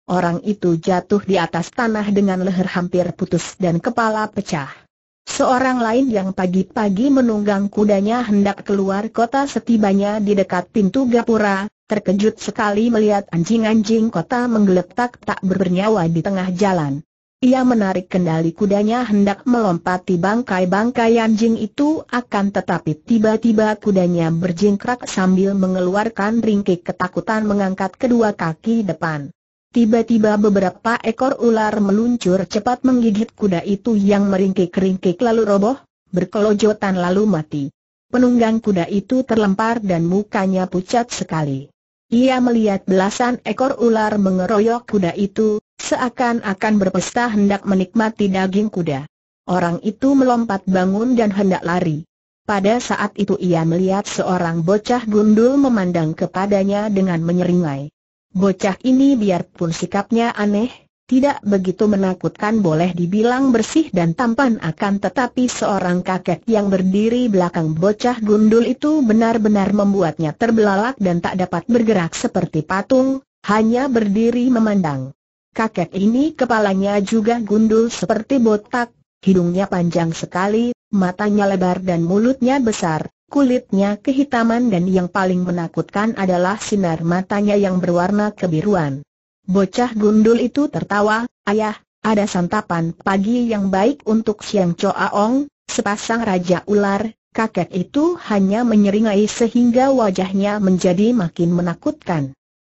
Orang itu jatuh di atas tanah dengan leher hampir putus dan kepala pecah. Seorang lain yang pagi-pagi menunggang kudanya hendak keluar kota setibanya di dekat pintu gapura, terkejut sekali melihat anjing-anjing kota menggeletak tak bernyawa di tengah jalan. Ia menarik kendali kudanya hendak melompati bangkai-bangkai anjing itu akan tetapi tiba-tiba kudanya berjingkrak sambil mengeluarkan ringkik ketakutan mengangkat kedua kaki depan. Tiba-tiba beberapa ekor ular meluncur cepat menggigit kuda itu yang meringkik-ringkik lalu roboh, berkelojotan lalu mati. Penunggang kuda itu terlempar dan mukanya pucat sekali. Ia melihat belasan ekor ular mengeroyok kuda itu, seakan-akan berpesta hendak menikmati daging kuda. Orang itu melompat bangun dan hendak lari. Pada saat itu ia melihat seorang bocah gundul memandang kepadanya dengan menyeringai. Bocah ini biarpun sikapnya aneh, tidak begitu menakutkan boleh dibilang bersih dan tampan akan tetapi seorang kakek yang berdiri belakang bocah gundul itu benar-benar membuatnya terbelalak dan tak dapat bergerak seperti patung, hanya berdiri memandang. Kakek ini kepalanya juga gundul seperti botak, hidungnya panjang sekali, matanya lebar dan mulutnya besar, kulitnya kehitaman dan yang paling menakutkan adalah sinar matanya yang berwarna kebiruan. Bocah gundul itu tertawa, ayah, ada santapan pagi yang baik untuk siang ong. sepasang raja ular, kakek itu hanya menyeringai sehingga wajahnya menjadi makin menakutkan.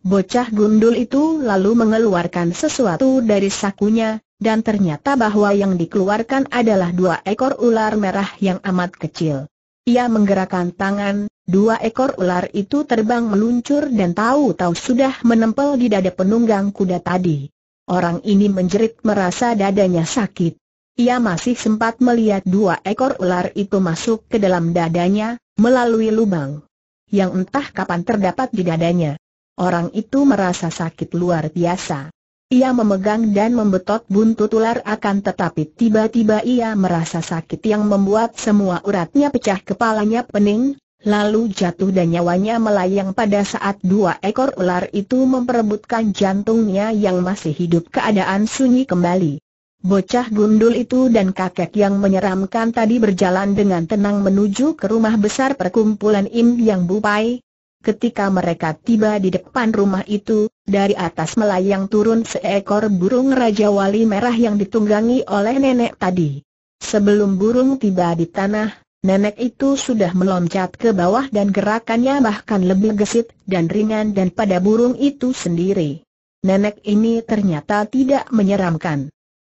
Bocah gundul itu lalu mengeluarkan sesuatu dari sakunya, dan ternyata bahwa yang dikeluarkan adalah dua ekor ular merah yang amat kecil. Ia menggerakkan tangan, dua ekor ular itu terbang meluncur dan tahu-tahu sudah menempel di dada penunggang kuda tadi. Orang ini menjerit merasa dadanya sakit. Ia masih sempat melihat dua ekor ular itu masuk ke dalam dadanya, melalui lubang yang entah kapan terdapat di dadanya. Orang itu merasa sakit luar biasa. Ia memegang dan membetot buntut ular akan tetapi tiba-tiba ia merasa sakit yang membuat semua uratnya pecah kepalanya pening, lalu jatuh dan nyawanya melayang pada saat dua ekor ular itu memperebutkan jantungnya yang masih hidup keadaan sunyi kembali. Bocah gundul itu dan kakek yang menyeramkan tadi berjalan dengan tenang menuju ke rumah besar perkumpulan Im Yang Bupai. Ketika mereka tiba di depan rumah itu, dari atas melayang turun seekor burung Raja Wali Merah yang ditunggangi oleh nenek tadi. Sebelum burung tiba di tanah, nenek itu sudah meloncat ke bawah dan gerakannya bahkan lebih gesit dan ringan dan pada burung itu sendiri. Nenek ini ternyata tidak menyeramkan.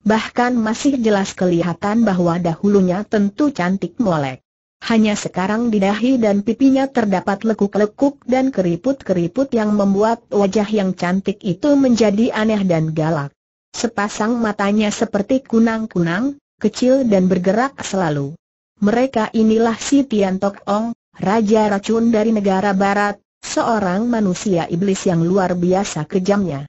Bahkan masih jelas kelihatan bahwa dahulunya tentu cantik molek hanya sekarang di dahi dan pipinya terdapat lekuk-lekuk dan keriput-keriput yang membuat wajah yang cantik itu menjadi aneh dan galak. Sepasang matanya seperti kunang-kunang, kecil dan bergerak selalu. Mereka inilah si Tian Tok Ong, Raja Racun dari negara Barat, seorang manusia iblis yang luar biasa kejamnya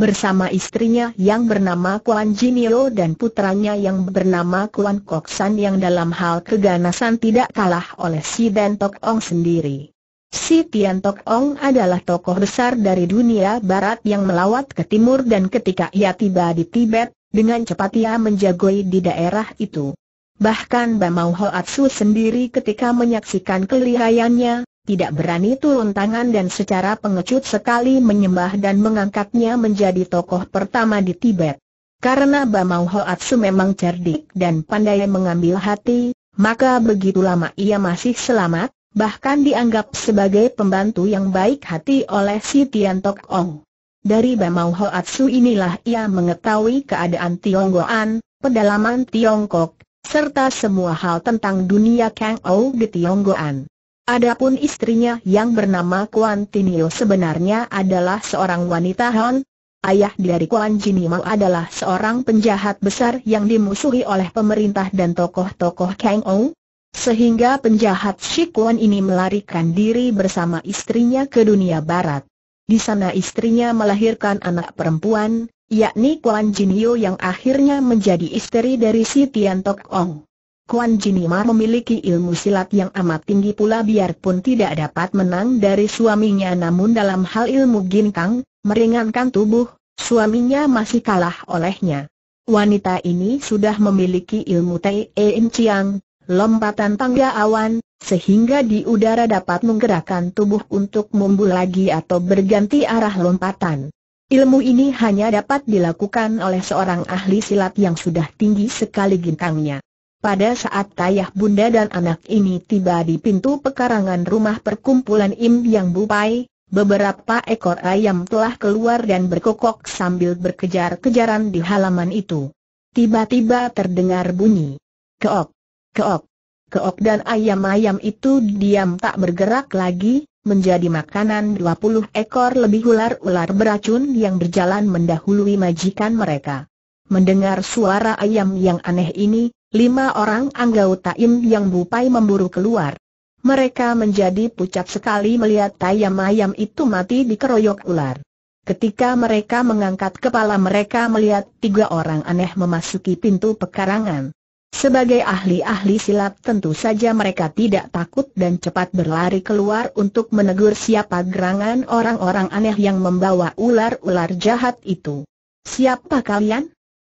bersama istrinya yang bernama Kuan Jinio dan putranya yang bernama Kuan Koksan yang dalam hal keganasan tidak kalah oleh si Dan Tok Ong sendiri. Si Tian Tok Ong adalah tokoh besar dari dunia barat yang melawat ke timur dan ketika ia tiba di Tibet, dengan cepat ia menjagoi di daerah itu. Bahkan Bamau Hoatsu sendiri ketika menyaksikan kelihayannya tidak berani turun tangan dan secara pengecut sekali menyembah dan mengangkatnya menjadi tokoh pertama di Tibet. Karena Bamau Hoatsu memang cerdik dan pandai mengambil hati, maka begitu lama ia masih selamat, bahkan dianggap sebagai pembantu yang baik hati oleh si Tian Tok Ong. Dari Bamau Hoatsu inilah ia mengetahui keadaan Tionggoan, pedalaman Tiongkok, serta semua hal tentang dunia Kang Ou di Tionggoan. Adapun istrinya yang bernama Kuan Tinio sebenarnya adalah seorang wanita Han. Ayah dari Kuan Jinimau adalah seorang penjahat besar yang dimusuhi oleh pemerintah dan tokoh-tokoh Kang Ou. Sehingga penjahat Shi Kuan ini melarikan diri bersama istrinya ke dunia barat. Di sana istrinya melahirkan anak perempuan, yakni Kuan Jinio yang akhirnya menjadi istri dari si Tian Tok Ong. Kuan Jinimar memiliki ilmu silat yang amat tinggi pula biarpun tidak dapat menang dari suaminya namun dalam hal ilmu ginkang, meringankan tubuh, suaminya masih kalah olehnya. Wanita ini sudah memiliki ilmu Tai En Chiang, lompatan tangga awan, sehingga di udara dapat menggerakkan tubuh untuk mumbul lagi atau berganti arah lompatan. Ilmu ini hanya dapat dilakukan oleh seorang ahli silat yang sudah tinggi sekali ginkangnya. Pada saat tayah bunda dan anak ini tiba di pintu pekarangan rumah perkumpulan Im Yang Bupai, beberapa ekor ayam telah keluar dan berkokok sambil berkejar-kejaran di halaman itu. Tiba-tiba terdengar bunyi. Keok, keok, keok dan ayam-ayam itu diam tak bergerak lagi, menjadi makanan 20 ekor lebih ular-ular beracun yang berjalan mendahului majikan mereka. Mendengar suara ayam yang aneh ini, lima orang anggota Im yang bupai memburu keluar. Mereka menjadi pucat sekali melihat tayam-ayam itu mati dikeroyok ular. Ketika mereka mengangkat kepala mereka melihat tiga orang aneh memasuki pintu pekarangan. Sebagai ahli-ahli silat tentu saja mereka tidak takut dan cepat berlari keluar untuk menegur siapa gerangan orang-orang aneh yang membawa ular-ular jahat itu. Siapa kalian?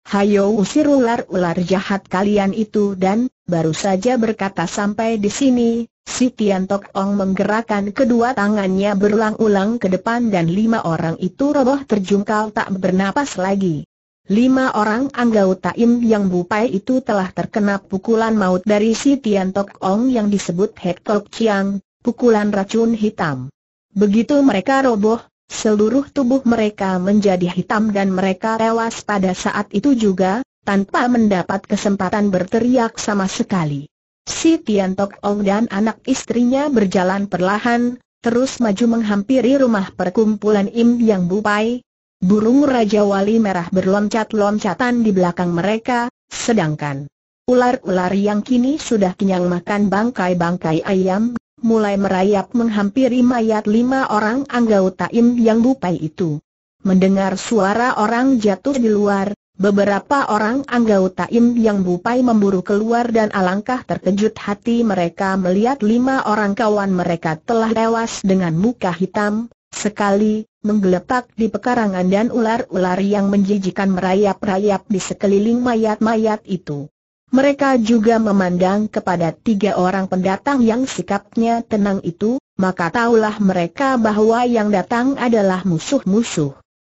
Hayo usir ular-ular jahat kalian itu dan, baru saja berkata sampai di sini, si Tian Tok Ong menggerakkan kedua tangannya berulang-ulang ke depan dan lima orang itu roboh terjungkal tak bernapas lagi. Lima orang anggota Im yang bupai itu telah terkena pukulan maut dari si Tian Tok Ong yang disebut Hek Tok Chiang, pukulan racun hitam. Begitu mereka roboh, Seluruh tubuh mereka menjadi hitam dan mereka rewas pada saat itu juga, tanpa mendapat kesempatan berteriak sama sekali. Si Tian Tok Ong dan anak istrinya berjalan perlahan, terus maju menghampiri rumah perkumpulan Im Yang Bupai. Burung Raja Wali Merah berloncat-loncatan di belakang mereka, sedangkan Ular-ular yang kini sudah kenyang makan bangkai-bangkai ayam, mulai merayap menghampiri mayat lima orang anggota Im Yang Bupai itu. Mendengar suara orang jatuh di luar, beberapa orang anggota Im Yang Bupai memburu keluar dan alangkah terkejut hati mereka melihat lima orang kawan mereka telah tewas dengan muka hitam, sekali, menggeletak di pekarangan dan ular-ular yang menjijikan merayap-rayap di sekeliling mayat-mayat itu. Mereka juga memandang kepada tiga orang pendatang yang sikapnya tenang itu, maka tahulah mereka bahwa yang datang adalah musuh-musuh.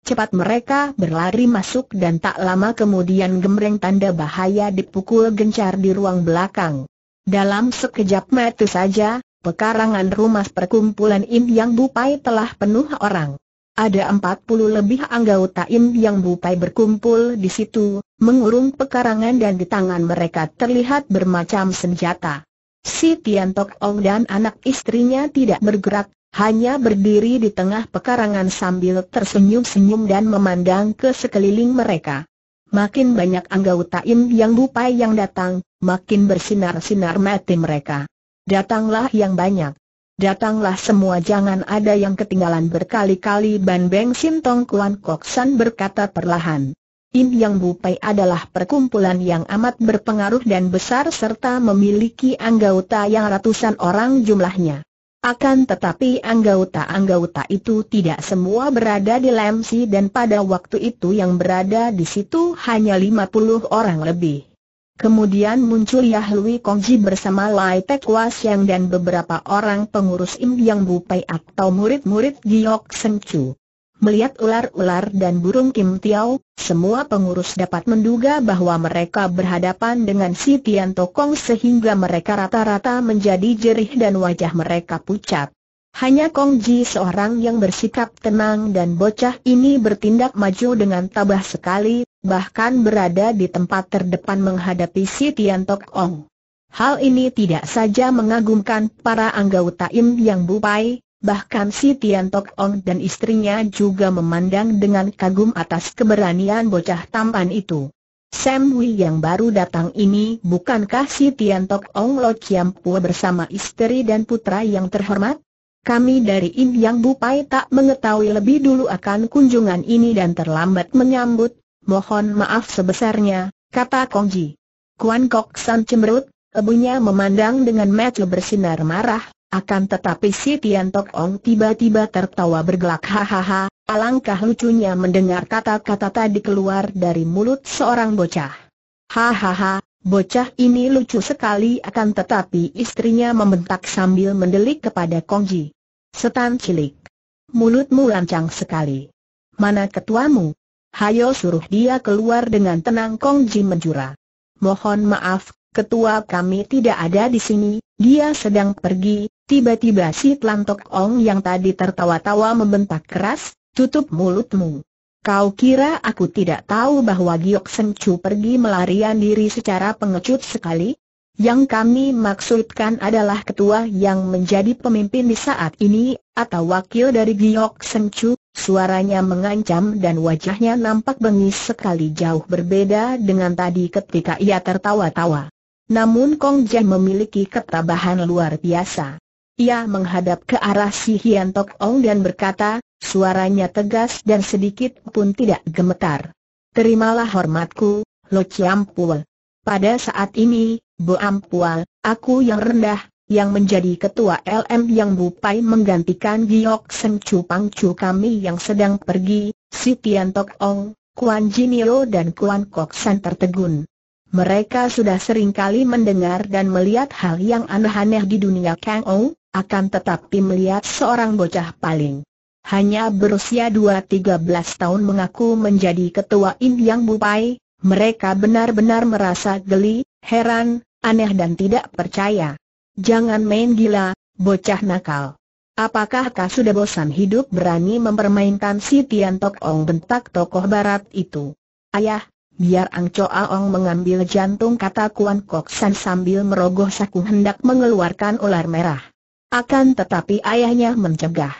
Cepat mereka berlari masuk dan tak lama kemudian gemereng tanda bahaya dipukul gencar di ruang belakang. Dalam sekejap mata saja, pekarangan rumah perkumpulan Im Yang Bupai telah penuh orang. Ada empat puluh lebih anggota Im yang bupai berkumpul di situ, mengurung pekarangan dan di tangan mereka terlihat bermacam senjata. Si Tian Tok Ong dan anak istrinya tidak bergerak, hanya berdiri di tengah pekarangan sambil tersenyum-senyum dan memandang ke sekeliling mereka. Makin banyak anggota Im yang bupai yang datang, makin bersinar-sinar mati mereka. Datanglah yang banyak. Datanglah semua jangan ada yang ketinggalan berkali-kali Ban Beng Sim Tong Kuan Kok San berkata perlahan. In Yang Bupai adalah perkumpulan yang amat berpengaruh dan besar serta memiliki anggota yang ratusan orang jumlahnya. Akan tetapi anggota-anggota itu tidak semua berada di Lemsi dan pada waktu itu yang berada di situ hanya 50 orang lebih. Kemudian muncul Yahlui Kongji bersama Lai Tek Wah Siang dan beberapa orang pengurus Im Yang Bupai atau murid-murid Giok Seng Chu. Melihat ular-ular dan burung Kim Tiao, semua pengurus dapat menduga bahwa mereka berhadapan dengan si Tian Tokong sehingga mereka rata-rata menjadi jerih dan wajah mereka pucat. Hanya Kong Ji seorang yang bersikap tenang dan bocah ini bertindak maju dengan tabah sekali, bahkan berada di tempat terdepan menghadapi si Tian Tok Ong. Hal ini tidak saja mengagumkan para anggota Im Yang Bupai, bahkan si Tian Tok Ong dan istrinya juga memandang dengan kagum atas keberanian bocah tampan itu. Sam Wei yang baru datang ini bukankah si Tian Tok Ong Lo Chiam Pua bersama istri dan putra yang terhormat? Kami dari Im Yang Bupai tak mengetahui lebih dulu akan kunjungan ini dan terlambat menyambut, mohon maaf sebesarnya, kata Kongji. Kuan Kok San cemberut, ibunya memandang dengan mata bersinar marah, akan tetapi si Tian Tok Ong tiba-tiba tertawa bergelak hahaha, alangkah lucunya mendengar kata-kata tadi keluar dari mulut seorang bocah. Hahaha, bocah ini lucu sekali akan tetapi istrinya membentak sambil mendelik kepada Kongji. Setan cilik. Mulutmu lancang sekali. Mana ketuamu? hayo suruh dia keluar dengan tenang Kong Ji menjura. Mohon maaf, ketua kami tidak ada di sini, dia sedang pergi, tiba-tiba si Tlantok Ong yang tadi tertawa-tawa membentak keras, tutup mulutmu. Kau kira aku tidak tahu bahwa Giok Sencu pergi melarian diri secara pengecut sekali? Yang kami maksudkan adalah ketua yang menjadi pemimpin di saat ini, atau wakil dari Giok Sengcu, suaranya mengancam dan wajahnya nampak bengis sekali jauh berbeda dengan tadi ketika ia tertawa-tawa. Namun Kong Jai memiliki ketabahan luar biasa. Ia menghadap ke arah si Hian Tok Ong dan berkata, suaranya tegas dan sedikit pun tidak gemetar. Terimalah hormatku, Lo Chiam Pul. Pada saat ini, Bu aku yang rendah, yang menjadi ketua LM yang Bupai menggantikan Giok Seng Chu Pang Chu kami yang sedang pergi, si Tian Tok Ong, Kuan Jinio dan Kuan Kok San tertegun. Mereka sudah seringkali mendengar dan melihat hal yang aneh-aneh di dunia Kang Ong, akan tetapi melihat seorang bocah paling hanya berusia 2-13 tahun mengaku menjadi ketua Im Yang Bupai, mereka benar-benar merasa geli, heran, aneh dan tidak percaya. Jangan main gila, bocah nakal. Apakah kau sudah bosan hidup berani mempermainkan si Tian Tok Ong bentak tokoh barat itu? Ayah, biar Ang Choa Ong mengambil jantung kata Kuan Kok San sambil merogoh saku hendak mengeluarkan ular merah. Akan tetapi ayahnya mencegah.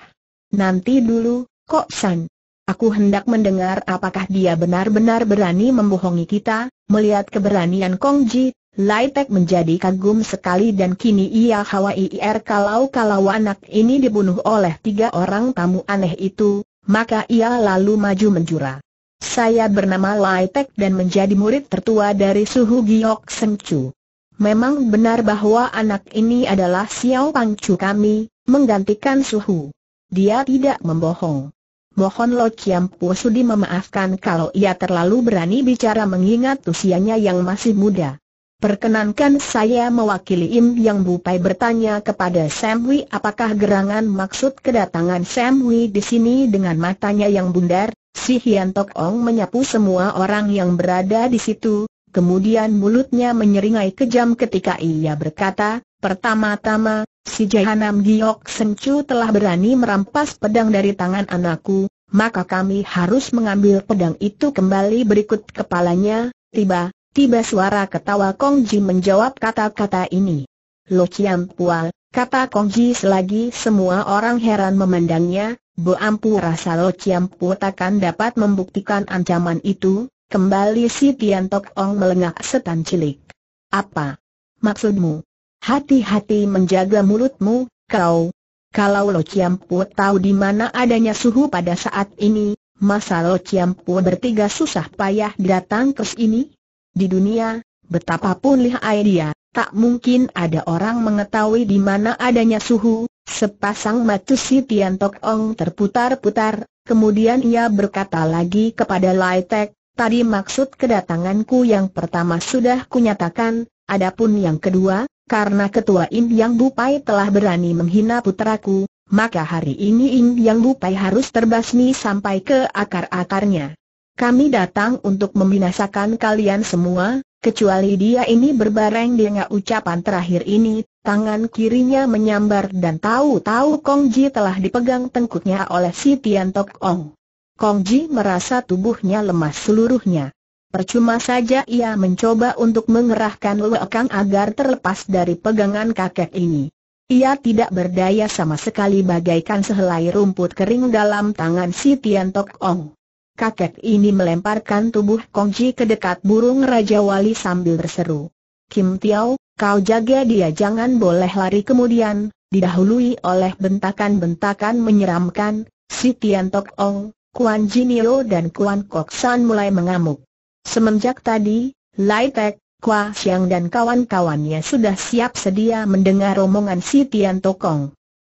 Nanti dulu, Kok San. Aku hendak mendengar apakah dia benar-benar berani membohongi kita, melihat keberanian Kong Ji Lai Pek menjadi kagum sekali dan kini ia khawatir kalau-kalau anak ini dibunuh oleh tiga orang tamu aneh itu, maka ia lalu maju menjura. Saya bernama Lai Pek dan menjadi murid tertua dari suhu Giok Chu. Memang benar bahwa anak ini adalah Xiao Pang Chu kami, menggantikan suhu. Dia tidak membohong. Mohon Lo Chiam Pu memaafkan kalau ia terlalu berani bicara mengingat usianya yang masih muda. Perkenankan saya mewakili Im Yang Bupai bertanya kepada Sam Hui apakah gerangan maksud kedatangan Sam Hui di sini dengan matanya yang bundar, si Hian Tok Ong menyapu semua orang yang berada di situ, kemudian mulutnya menyeringai kejam ketika ia berkata, pertama-tama, si Jahanam Giok Sencu telah berani merampas pedang dari tangan anakku, maka kami harus mengambil pedang itu kembali berikut kepalanya, tiba Tiba suara ketawa Kong Ji menjawab kata-kata ini. Lo Chiam Pua, kata Kong Ji selagi semua orang heran memandangnya, Bo Ampu rasa Lo Chiam Pua takkan dapat membuktikan ancaman itu, kembali si Tian Tok Ong melengak setan cilik. Apa? Maksudmu? Hati-hati menjaga mulutmu, kau. Kalau Lo Chiam Pua tahu di mana adanya suhu pada saat ini, masa Lo Chiam Pua bertiga susah payah datang ke sini? Di dunia, betapapun lihai dia, tak mungkin ada orang mengetahui di mana adanya suhu, sepasang mata si Tian Tok Ong terputar-putar, kemudian ia berkata lagi kepada Lai Tek, tadi maksud kedatanganku yang pertama sudah kunyatakan, adapun yang kedua, karena ketua Im Yang Bupai telah berani menghina putraku, maka hari ini Im Yang Bupai harus terbasmi sampai ke akar-akarnya. Kami datang untuk membinasakan kalian semua, kecuali dia ini berbareng dengan ucapan terakhir ini, tangan kirinya menyambar dan tahu-tahu Kong Ji telah dipegang tengkuknya oleh si Tian Tok Ong. Kong Ji merasa tubuhnya lemas seluruhnya. Percuma saja ia mencoba untuk mengerahkan lekang agar terlepas dari pegangan kakek ini. Ia tidak berdaya sama sekali bagaikan sehelai rumput kering dalam tangan si Tian Tok Ong kakek ini melemparkan tubuh Kongji ke dekat burung Raja Wali sambil berseru. Kim Tiao, kau jaga dia jangan boleh lari kemudian, didahului oleh bentakan-bentakan menyeramkan, si Tian Tok Ong, Kuan Jinio dan Kuan Kok San mulai mengamuk. Semenjak tadi, Lai Tek, Kua Siang dan kawan-kawannya sudah siap sedia mendengar omongan si Tian Tok Ong.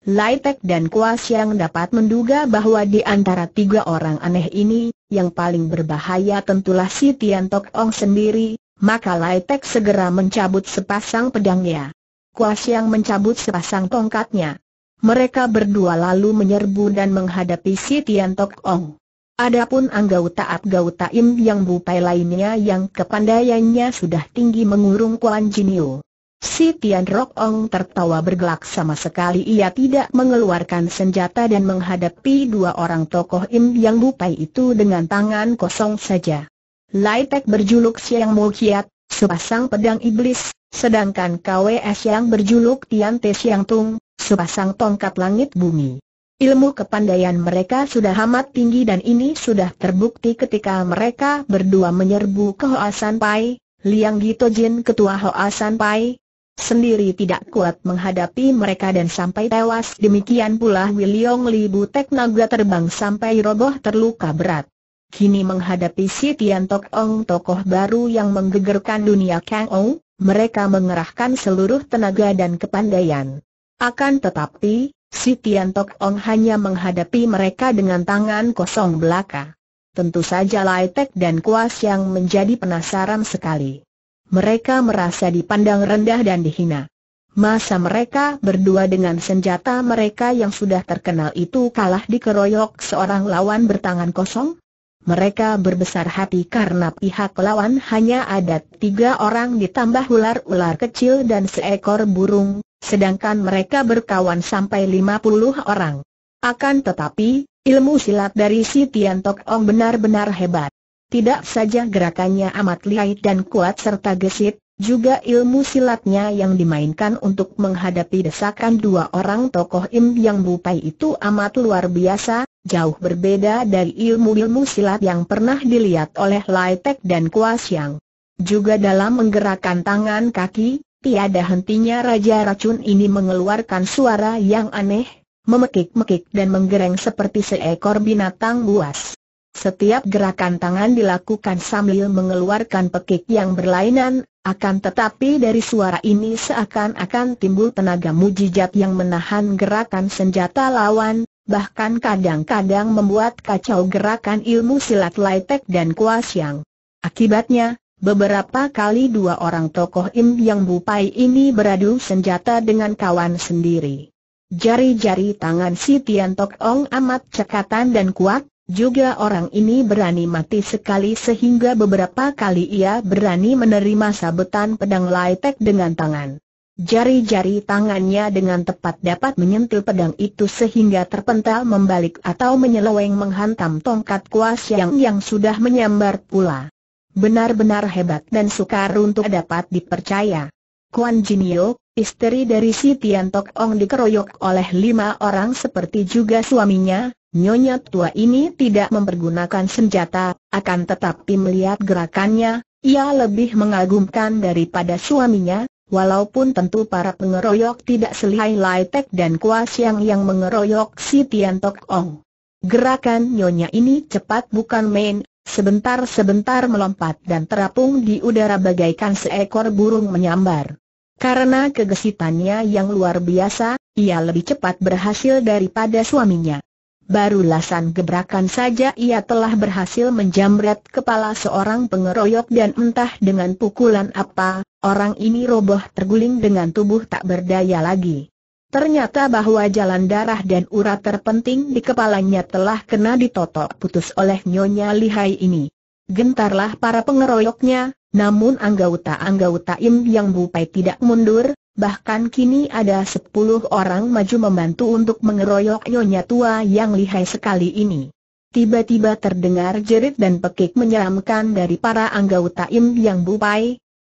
Lai dan Kua Siang dapat menduga bahwa di antara tiga orang aneh ini, yang paling berbahaya tentulah si Tian Tok Ong sendiri, maka Lai segera mencabut sepasang pedangnya. Kua Siang mencabut sepasang tongkatnya. Mereka berdua lalu menyerbu dan menghadapi si Tian Tok Ong. Adapun anggota Abgau Taim yang bupai lainnya yang kepandaiannya sudah tinggi mengurung Kuan Jinio Si Tian Rok Ong tertawa bergelak sama sekali ia tidak mengeluarkan senjata dan menghadapi dua orang tokoh Im yang bupai itu dengan tangan kosong saja. Laitek berjuluk Siang Mo Kiat, sepasang pedang iblis, sedangkan KWS yang berjuluk Tian Te Siang Tung, sepasang tongkat langit bumi. Ilmu kepandaian mereka sudah amat tinggi dan ini sudah terbukti ketika mereka berdua menyerbu ke Hoa San Pai, Liang Gito Jin ketua Hoa San Pai, sendiri tidak kuat menghadapi mereka dan sampai tewas demikian pula William Li Butek Naga terbang sampai roboh terluka berat. Kini menghadapi si Tian Tok Ong tokoh baru yang menggegerkan dunia Kang Ong, mereka mengerahkan seluruh tenaga dan kepandaian. Akan tetapi, si Tian Tok Ong hanya menghadapi mereka dengan tangan kosong belaka. Tentu saja Lai Tek dan Kuas yang menjadi penasaran sekali. Mereka merasa dipandang rendah dan dihina. Masa mereka berdua dengan senjata mereka yang sudah terkenal itu kalah dikeroyok seorang lawan bertangan kosong? Mereka berbesar hati karena pihak lawan hanya ada tiga orang ditambah ular-ular kecil dan seekor burung, sedangkan mereka berkawan sampai lima puluh orang. Akan tetapi, ilmu silat dari si Tian Tok Ong benar-benar hebat. Tidak saja gerakannya amat lihai dan kuat serta gesit, juga ilmu silatnya yang dimainkan untuk menghadapi desakan dua orang tokoh Im yang bupai itu amat luar biasa, jauh berbeda dari ilmu-ilmu silat yang pernah dilihat oleh Lai Tek dan Kua Siang. Juga dalam menggerakkan tangan kaki, tiada hentinya Raja Racun ini mengeluarkan suara yang aneh, memekik-mekik dan menggereng seperti seekor binatang buas. Setiap gerakan tangan dilakukan sambil mengeluarkan pekik yang berlainan, akan tetapi dari suara ini seakan-akan timbul tenaga mujizat yang menahan gerakan senjata lawan, bahkan kadang-kadang membuat kacau gerakan ilmu silat Laitek dan Kuasyang. Akibatnya, beberapa kali dua orang tokoh Im Yang Bupai ini beradu senjata dengan kawan sendiri. Jari-jari tangan si Tian Tok Ong amat cekatan dan kuat, juga orang ini berani mati sekali sehingga beberapa kali ia berani menerima sabetan pedang Laitek dengan tangan. Jari-jari tangannya dengan tepat dapat menyentuh pedang itu sehingga terpental membalik atau menyeleweng menghantam tongkat kuas yang yang sudah menyambar pula. Benar-benar hebat dan sukar untuk dapat dipercaya. Kuan Jinio, istri dari si Tian Tok Ong dikeroyok oleh lima orang seperti juga suaminya, Nyonya tua ini tidak mempergunakan senjata, akan tetapi melihat gerakannya, ia lebih mengagumkan daripada suaminya, Walaupun tentu para pengeroyok tidak selihai Lai dan Kua Siang yang mengeroyok si Tian Tok Ong. Gerakan nyonya ini cepat bukan main, sebentar-sebentar melompat dan terapung di udara bagaikan seekor burung menyambar. Karena kegesitannya yang luar biasa, ia lebih cepat berhasil daripada suaminya. Baru lasan gebrakan saja ia telah berhasil menjamret kepala seorang pengeroyok dan entah dengan pukulan apa, orang ini roboh terguling dengan tubuh tak berdaya lagi. Ternyata bahwa jalan darah dan urat terpenting di kepalanya telah kena ditotok putus oleh Nyonya Lihai ini. Gentarlah para pengeroyoknya, namun anggota-anggota Im Yang Bupai tidak mundur, Bahkan kini ada sepuluh orang maju membantu untuk mengeroyok Nyonya Tua yang lihai sekali ini. Tiba-tiba terdengar jerit dan pekik menyeramkan dari para anggota Im Yang Bupai.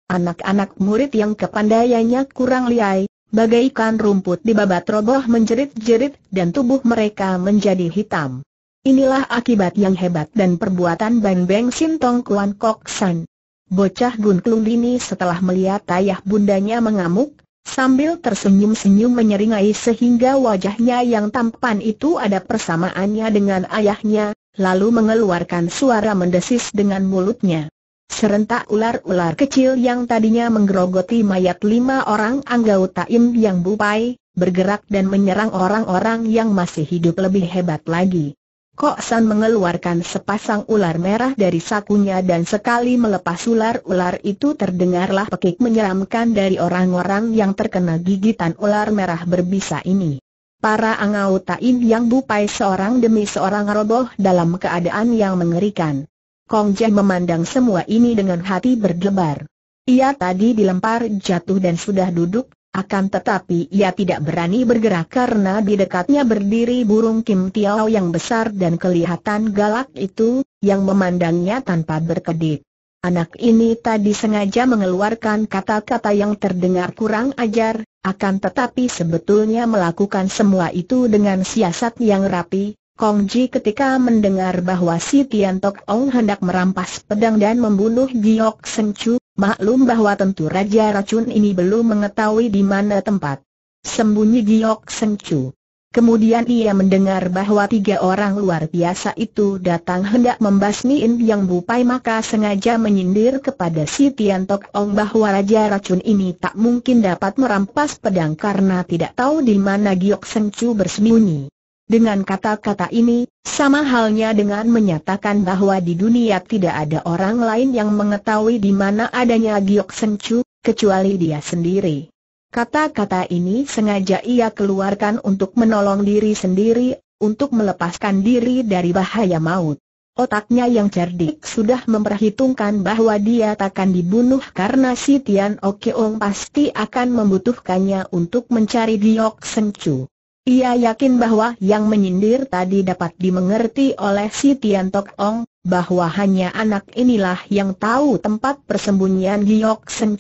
Anak-anak murid yang kepandaiannya kurang lihai, bagaikan rumput di babat roboh menjerit-jerit dan tubuh mereka menjadi hitam. Inilah akibat yang hebat dan perbuatan Ban Beng Sintong Kuan Kok San. Bocah gun Klung ini setelah melihat ayah bundanya mengamuk, sambil tersenyum-senyum menyeringai sehingga wajahnya yang tampan itu ada persamaannya dengan ayahnya, lalu mengeluarkan suara mendesis dengan mulutnya. Serentak ular-ular kecil yang tadinya menggerogoti mayat lima orang anggota Im yang bupai, bergerak dan menyerang orang-orang yang masih hidup lebih hebat lagi. Kok San mengeluarkan sepasang ular merah dari sakunya dan sekali melepas ular-ular itu terdengarlah pekik menyeramkan dari orang-orang yang terkena gigitan ular merah berbisa ini. Para angau tain yang bupai seorang demi seorang roboh dalam keadaan yang mengerikan. Kong Jeh memandang semua ini dengan hati berdebar. Ia tadi dilempar jatuh dan sudah duduk, akan tetapi ia tidak berani bergerak karena di dekatnya berdiri burung Kim Tiao yang besar dan kelihatan galak itu, yang memandangnya tanpa berkedip. Anak ini tadi sengaja mengeluarkan kata-kata yang terdengar kurang ajar, akan tetapi sebetulnya melakukan semua itu dengan siasat yang rapi, Kong Ji ketika mendengar bahwa si Tian Tok Ong hendak merampas pedang dan membunuh Giok Seng Chu, Maklum bahwa tentu Raja Racun ini belum mengetahui di mana tempat sembunyi Giok Sengcu. Kemudian ia mendengar bahwa tiga orang luar biasa itu datang hendak membasmi In Yang Bupai maka sengaja menyindir kepada si Tian Tok Ong bahwa Raja Racun ini tak mungkin dapat merampas pedang karena tidak tahu di mana Giok Sengcu bersembunyi. Dengan kata-kata ini, sama halnya dengan menyatakan bahwa di dunia tidak ada orang lain yang mengetahui di mana adanya Giok Senchu, kecuali dia sendiri. Kata-kata ini sengaja ia keluarkan untuk menolong diri sendiri, untuk melepaskan diri dari bahaya maut. Otaknya yang cerdik sudah memperhitungkan bahwa dia takkan dibunuh karena si Tian Okeong pasti akan membutuhkannya untuk mencari Giok Senchu. Ia yakin bahwa yang menyindir tadi dapat dimengerti oleh si Tian Tok Ong, bahwa hanya anak inilah yang tahu tempat persembunyian Giyok Sen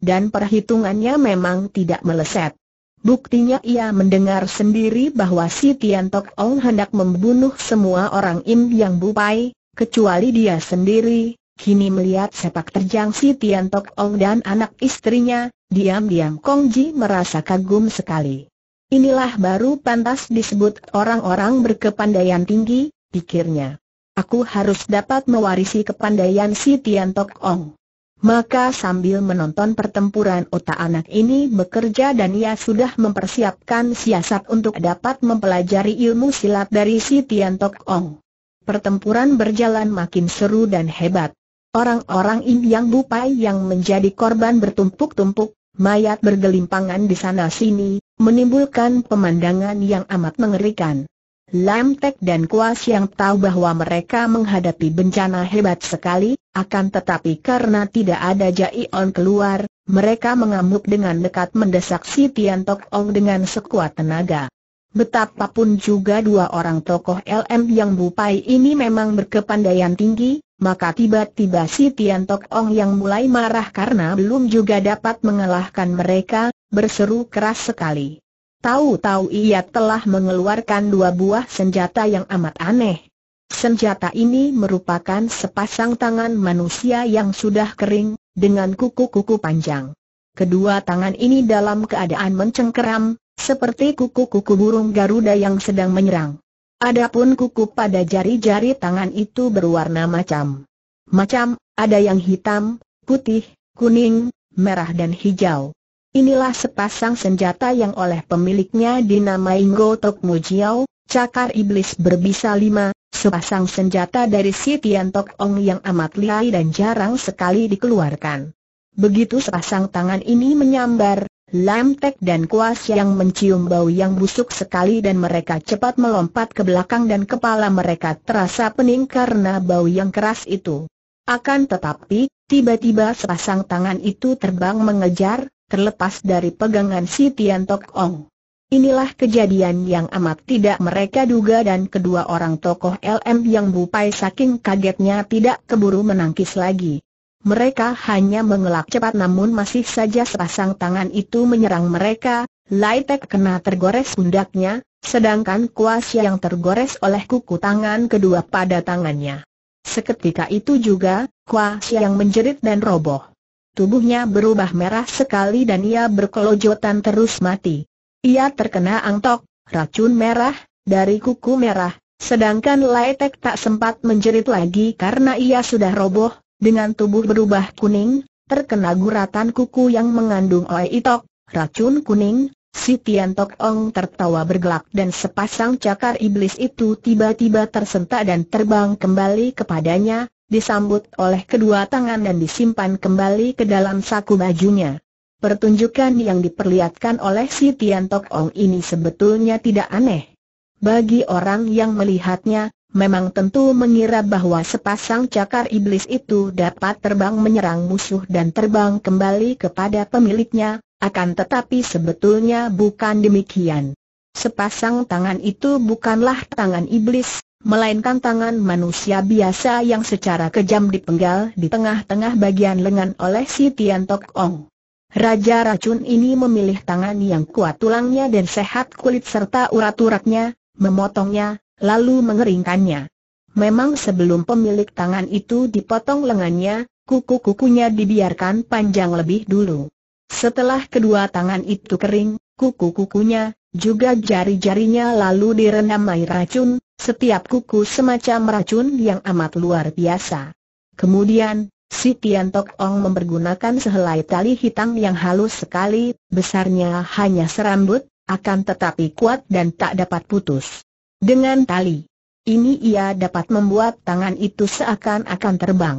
Dan perhitungannya memang tidak meleset. Buktinya ia mendengar sendiri bahwa si Tian Tok Ong hendak membunuh semua orang Im yang bupai, kecuali dia sendiri. Kini melihat sepak terjang si Tian Tok Ong dan anak istrinya, diam-diam Kong Ji merasa kagum sekali. Inilah baru pantas disebut orang-orang berkepandaian tinggi, pikirnya. Aku harus dapat mewarisi kepandaian si Tian Tok Ong. Maka sambil menonton pertempuran otak anak ini bekerja dan ia sudah mempersiapkan siasat untuk dapat mempelajari ilmu silat dari si Tian Tok Ong. Pertempuran berjalan makin seru dan hebat. Orang-orang Im Yang Bupai yang menjadi korban bertumpuk-tumpuk, mayat bergelimpangan di sana-sini, menimbulkan pemandangan yang amat mengerikan. Lam Tek dan Kuas yang tahu bahwa mereka menghadapi bencana hebat sekali, akan tetapi karena tidak ada Jaion keluar, mereka mengamuk dengan dekat mendesak si Tian Tok Ong dengan sekuat tenaga. Betapapun juga dua orang tokoh LM yang bupai ini memang berkepandaian tinggi, maka tiba-tiba si Tian Tok Ong yang mulai marah karena belum juga dapat mengalahkan mereka, berseru keras sekali. Tahu-tahu ia telah mengeluarkan dua buah senjata yang amat aneh. Senjata ini merupakan sepasang tangan manusia yang sudah kering, dengan kuku-kuku panjang. Kedua tangan ini dalam keadaan mencengkeram, seperti kuku-kuku burung Garuda yang sedang menyerang. Adapun kuku pada jari-jari tangan itu berwarna macam. Macam, ada yang hitam, putih, kuning, merah dan hijau. Inilah sepasang senjata yang oleh pemiliknya dinamai Ngotok Mujiao, cakar iblis berbisa lima, sepasang senjata dari si Tian Tok Ong yang amat lihai dan jarang sekali dikeluarkan. Begitu sepasang tangan ini menyambar, Lampek dan Kuas yang mencium bau yang busuk sekali dan mereka cepat melompat ke belakang dan kepala mereka terasa pening karena bau yang keras itu. Akan tetapi, tiba-tiba sepasang tangan itu terbang mengejar, terlepas dari pegangan si Tian Tok Ong. Inilah kejadian yang amat tidak mereka duga dan kedua orang tokoh LM yang bupai saking kagetnya tidak keburu menangkis lagi. Mereka hanya mengelak cepat namun masih saja sepasang tangan itu menyerang mereka, Laitek kena tergores pundaknya, sedangkan kuas yang tergores oleh kuku tangan kedua pada tangannya. Seketika itu juga, kuas yang menjerit dan roboh. Tubuhnya berubah merah sekali dan ia berkelojotan terus mati. Ia terkena angtok, racun merah, dari kuku merah, sedangkan Laitek tak sempat menjerit lagi karena ia sudah roboh, dengan tubuh berubah kuning, terkena guratan kuku yang mengandung itok, racun kuning, si Tian Tok Ong tertawa bergelak dan sepasang cakar iblis itu tiba-tiba tersentak dan terbang kembali kepadanya, disambut oleh kedua tangan dan disimpan kembali ke dalam saku bajunya. Pertunjukan yang diperlihatkan oleh si Tian Tok Ong ini sebetulnya tidak aneh. Bagi orang yang melihatnya, memang tentu mengira bahwa sepasang cakar iblis itu dapat terbang menyerang musuh dan terbang kembali kepada pemiliknya, akan tetapi sebetulnya bukan demikian. Sepasang tangan itu bukanlah tangan iblis, melainkan tangan manusia biasa yang secara kejam dipenggal di tengah-tengah bagian lengan oleh si Tian Tok Ong. Raja racun ini memilih tangan yang kuat tulangnya dan sehat kulit serta urat-uratnya, memotongnya, lalu mengeringkannya. Memang sebelum pemilik tangan itu dipotong lengannya, kuku-kukunya dibiarkan panjang lebih dulu. Setelah kedua tangan itu kering, kuku-kukunya, juga jari-jarinya lalu direndam air racun, setiap kuku semacam racun yang amat luar biasa. Kemudian, si Tian Tok Ong mempergunakan sehelai tali hitam yang halus sekali, besarnya hanya serambut, akan tetapi kuat dan tak dapat putus. Dengan tali. Ini ia dapat membuat tangan itu seakan-akan terbang.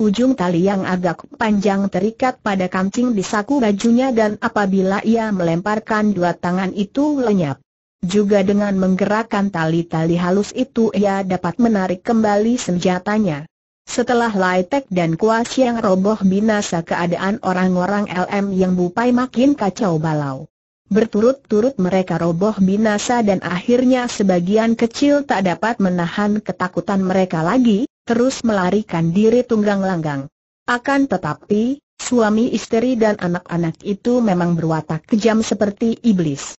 Ujung tali yang agak panjang terikat pada kancing di saku bajunya dan apabila ia melemparkan dua tangan itu lenyap. Juga dengan menggerakkan tali-tali halus itu ia dapat menarik kembali senjatanya. Setelah Laitek dan Kuas yang roboh binasa keadaan orang-orang LM yang bupai makin kacau balau. Berturut-turut mereka roboh binasa dan akhirnya sebagian kecil tak dapat menahan ketakutan mereka lagi, terus melarikan diri tunggang langgang. Akan tetapi, suami istri dan anak-anak itu memang berwatak kejam seperti iblis.